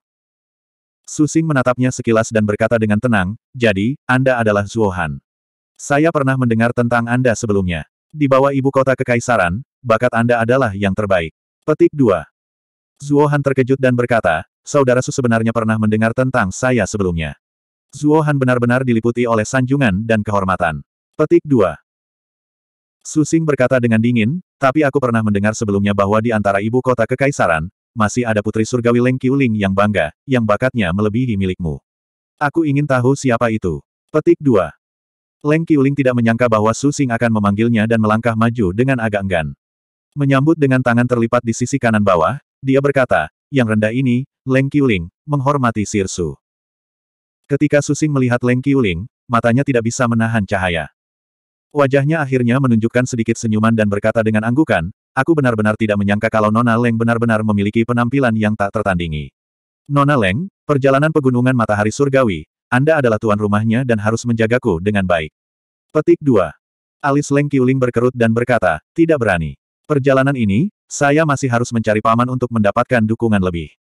Susing menatapnya sekilas dan berkata dengan tenang, jadi, Anda adalah Zuohan. Saya pernah mendengar tentang Anda sebelumnya. Di bawah ibu kota kekaisaran, bakat Anda adalah yang terbaik. Petik 2. Zuohan terkejut dan berkata, Saudara Su sebenarnya pernah mendengar tentang saya sebelumnya. Zuohan benar-benar diliputi oleh sanjungan dan kehormatan. Petik 2. Susing berkata dengan dingin, tapi aku pernah mendengar sebelumnya bahwa di antara ibu kota kekaisaran, masih ada putri surgawi Leng Qiuling yang bangga, yang bakatnya melebihi milikmu. Aku ingin tahu siapa itu. Petik 2. Leng Qiuling tidak menyangka bahwa Su Xing akan memanggilnya dan melangkah maju dengan agak enggan. Menyambut dengan tangan terlipat di sisi kanan bawah, dia berkata, yang rendah ini, Leng Qiuling, menghormati Sir Su. Ketika Su Xing melihat Leng Qiuling, matanya tidak bisa menahan cahaya. Wajahnya akhirnya menunjukkan sedikit senyuman dan berkata dengan anggukan, Aku benar-benar tidak menyangka kalau Nona Leng benar-benar memiliki penampilan yang tak tertandingi. Nona Leng, perjalanan pegunungan matahari surgawi, Anda adalah tuan rumahnya dan harus menjagaku dengan baik. Petik 2. Alis Leng Kiuling berkerut dan berkata, tidak berani. Perjalanan ini, saya masih harus mencari paman untuk mendapatkan dukungan lebih.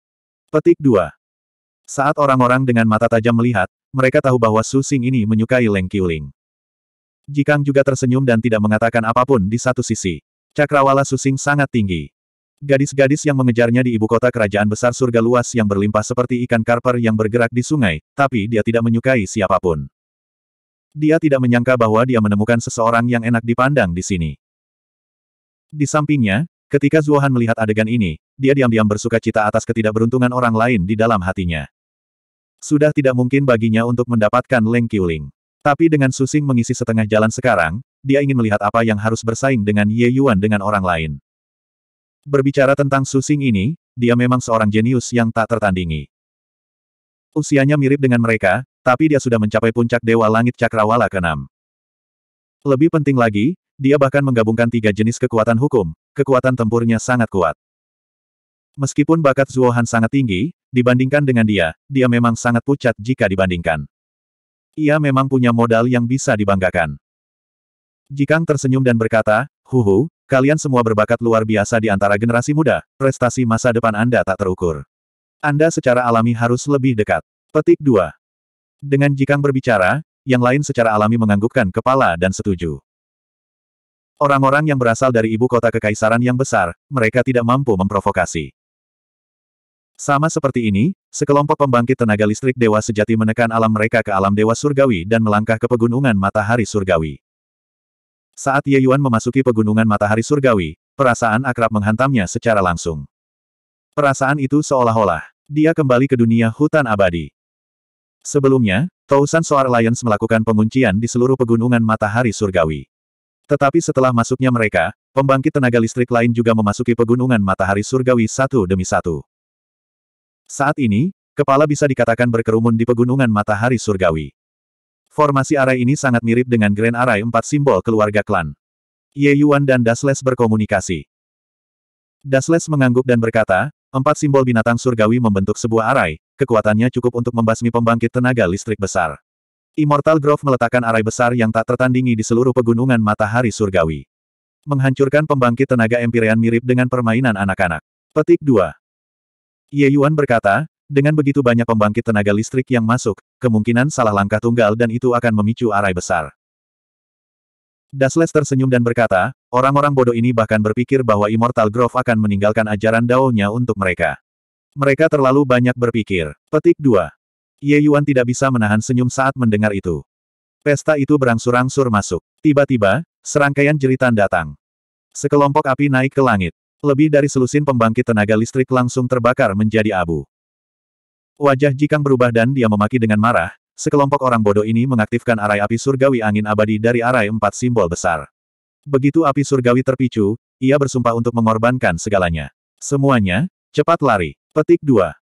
Petik 2. Saat orang-orang dengan mata tajam melihat, mereka tahu bahwa Su Xing ini menyukai Leng Qiuling. Jikang juga tersenyum dan tidak mengatakan apapun di satu sisi. Cakrawala Susing sangat tinggi. Gadis-gadis yang mengejarnya di ibu kota kerajaan besar surga luas yang berlimpah seperti ikan karper yang bergerak di sungai, tapi dia tidak menyukai siapapun. Dia tidak menyangka bahwa dia menemukan seseorang yang enak dipandang di sini. Di sampingnya, ketika Zuohan melihat adegan ini, dia diam-diam bersuka cita atas ketidakberuntungan orang lain di dalam hatinya. Sudah tidak mungkin baginya untuk mendapatkan Leng Qiuling. Tapi dengan Susing mengisi setengah jalan sekarang, dia ingin melihat apa yang harus bersaing dengan Ye Yuan dengan orang lain. Berbicara tentang Su Xing ini, dia memang seorang jenius yang tak tertandingi. Usianya mirip dengan mereka, tapi dia sudah mencapai puncak Dewa Langit Cakrawala ke-6. Lebih penting lagi, dia bahkan menggabungkan tiga jenis kekuatan hukum, kekuatan tempurnya sangat kuat. Meskipun bakat Zuohan sangat tinggi, dibandingkan dengan dia, dia memang sangat pucat jika dibandingkan. Ia memang punya modal yang bisa dibanggakan. Jikang tersenyum dan berkata, Huhu, kalian semua berbakat luar biasa di antara generasi muda, prestasi masa depan Anda tak terukur. Anda secara alami harus lebih dekat. Petik 2. Dengan Jikang berbicara, yang lain secara alami menganggukkan kepala dan setuju. Orang-orang yang berasal dari ibu kota kekaisaran yang besar, mereka tidak mampu memprovokasi. Sama seperti ini, sekelompok pembangkit tenaga listrik dewa sejati menekan alam mereka ke alam dewa surgawi dan melangkah ke pegunungan matahari surgawi. Saat Ye Yuan memasuki pegunungan matahari surgawi, perasaan akrab menghantamnya secara langsung. Perasaan itu seolah-olah, dia kembali ke dunia hutan abadi. Sebelumnya, Tausan Soar Alliance melakukan penguncian di seluruh pegunungan matahari surgawi. Tetapi setelah masuknya mereka, pembangkit tenaga listrik lain juga memasuki pegunungan matahari surgawi satu demi satu. Saat ini, kepala bisa dikatakan berkerumun di pegunungan matahari surgawi. Formasi arai ini sangat mirip dengan Grand Array empat simbol keluarga klan. Ye Yuan dan Dasles berkomunikasi. Dasles mengangguk dan berkata, empat simbol binatang surgawi membentuk sebuah arai, kekuatannya cukup untuk membasmi pembangkit tenaga listrik besar. Immortal Grove meletakkan arai besar yang tak tertandingi di seluruh pegunungan matahari surgawi. Menghancurkan pembangkit tenaga empirian mirip dengan permainan anak-anak. Petik 2. Ye Yuan berkata, dengan begitu banyak pembangkit tenaga listrik yang masuk, kemungkinan salah langkah tunggal dan itu akan memicu arai besar. Dasles tersenyum dan berkata, orang-orang bodoh ini bahkan berpikir bahwa Immortal Grove akan meninggalkan ajaran Dao-nya untuk mereka. Mereka terlalu banyak berpikir. Petik 2. Ye Yuan tidak bisa menahan senyum saat mendengar itu. Pesta itu berangsur-angsur masuk. Tiba-tiba, serangkaian jeritan datang. Sekelompok api naik ke langit. Lebih dari selusin pembangkit tenaga listrik langsung terbakar menjadi abu. Wajah Jikang berubah dan dia memaki dengan marah, sekelompok orang bodoh ini mengaktifkan arai api surgawi angin abadi dari arai empat simbol besar. Begitu api surgawi terpicu, ia bersumpah untuk mengorbankan segalanya. Semuanya, cepat lari. Petik 2.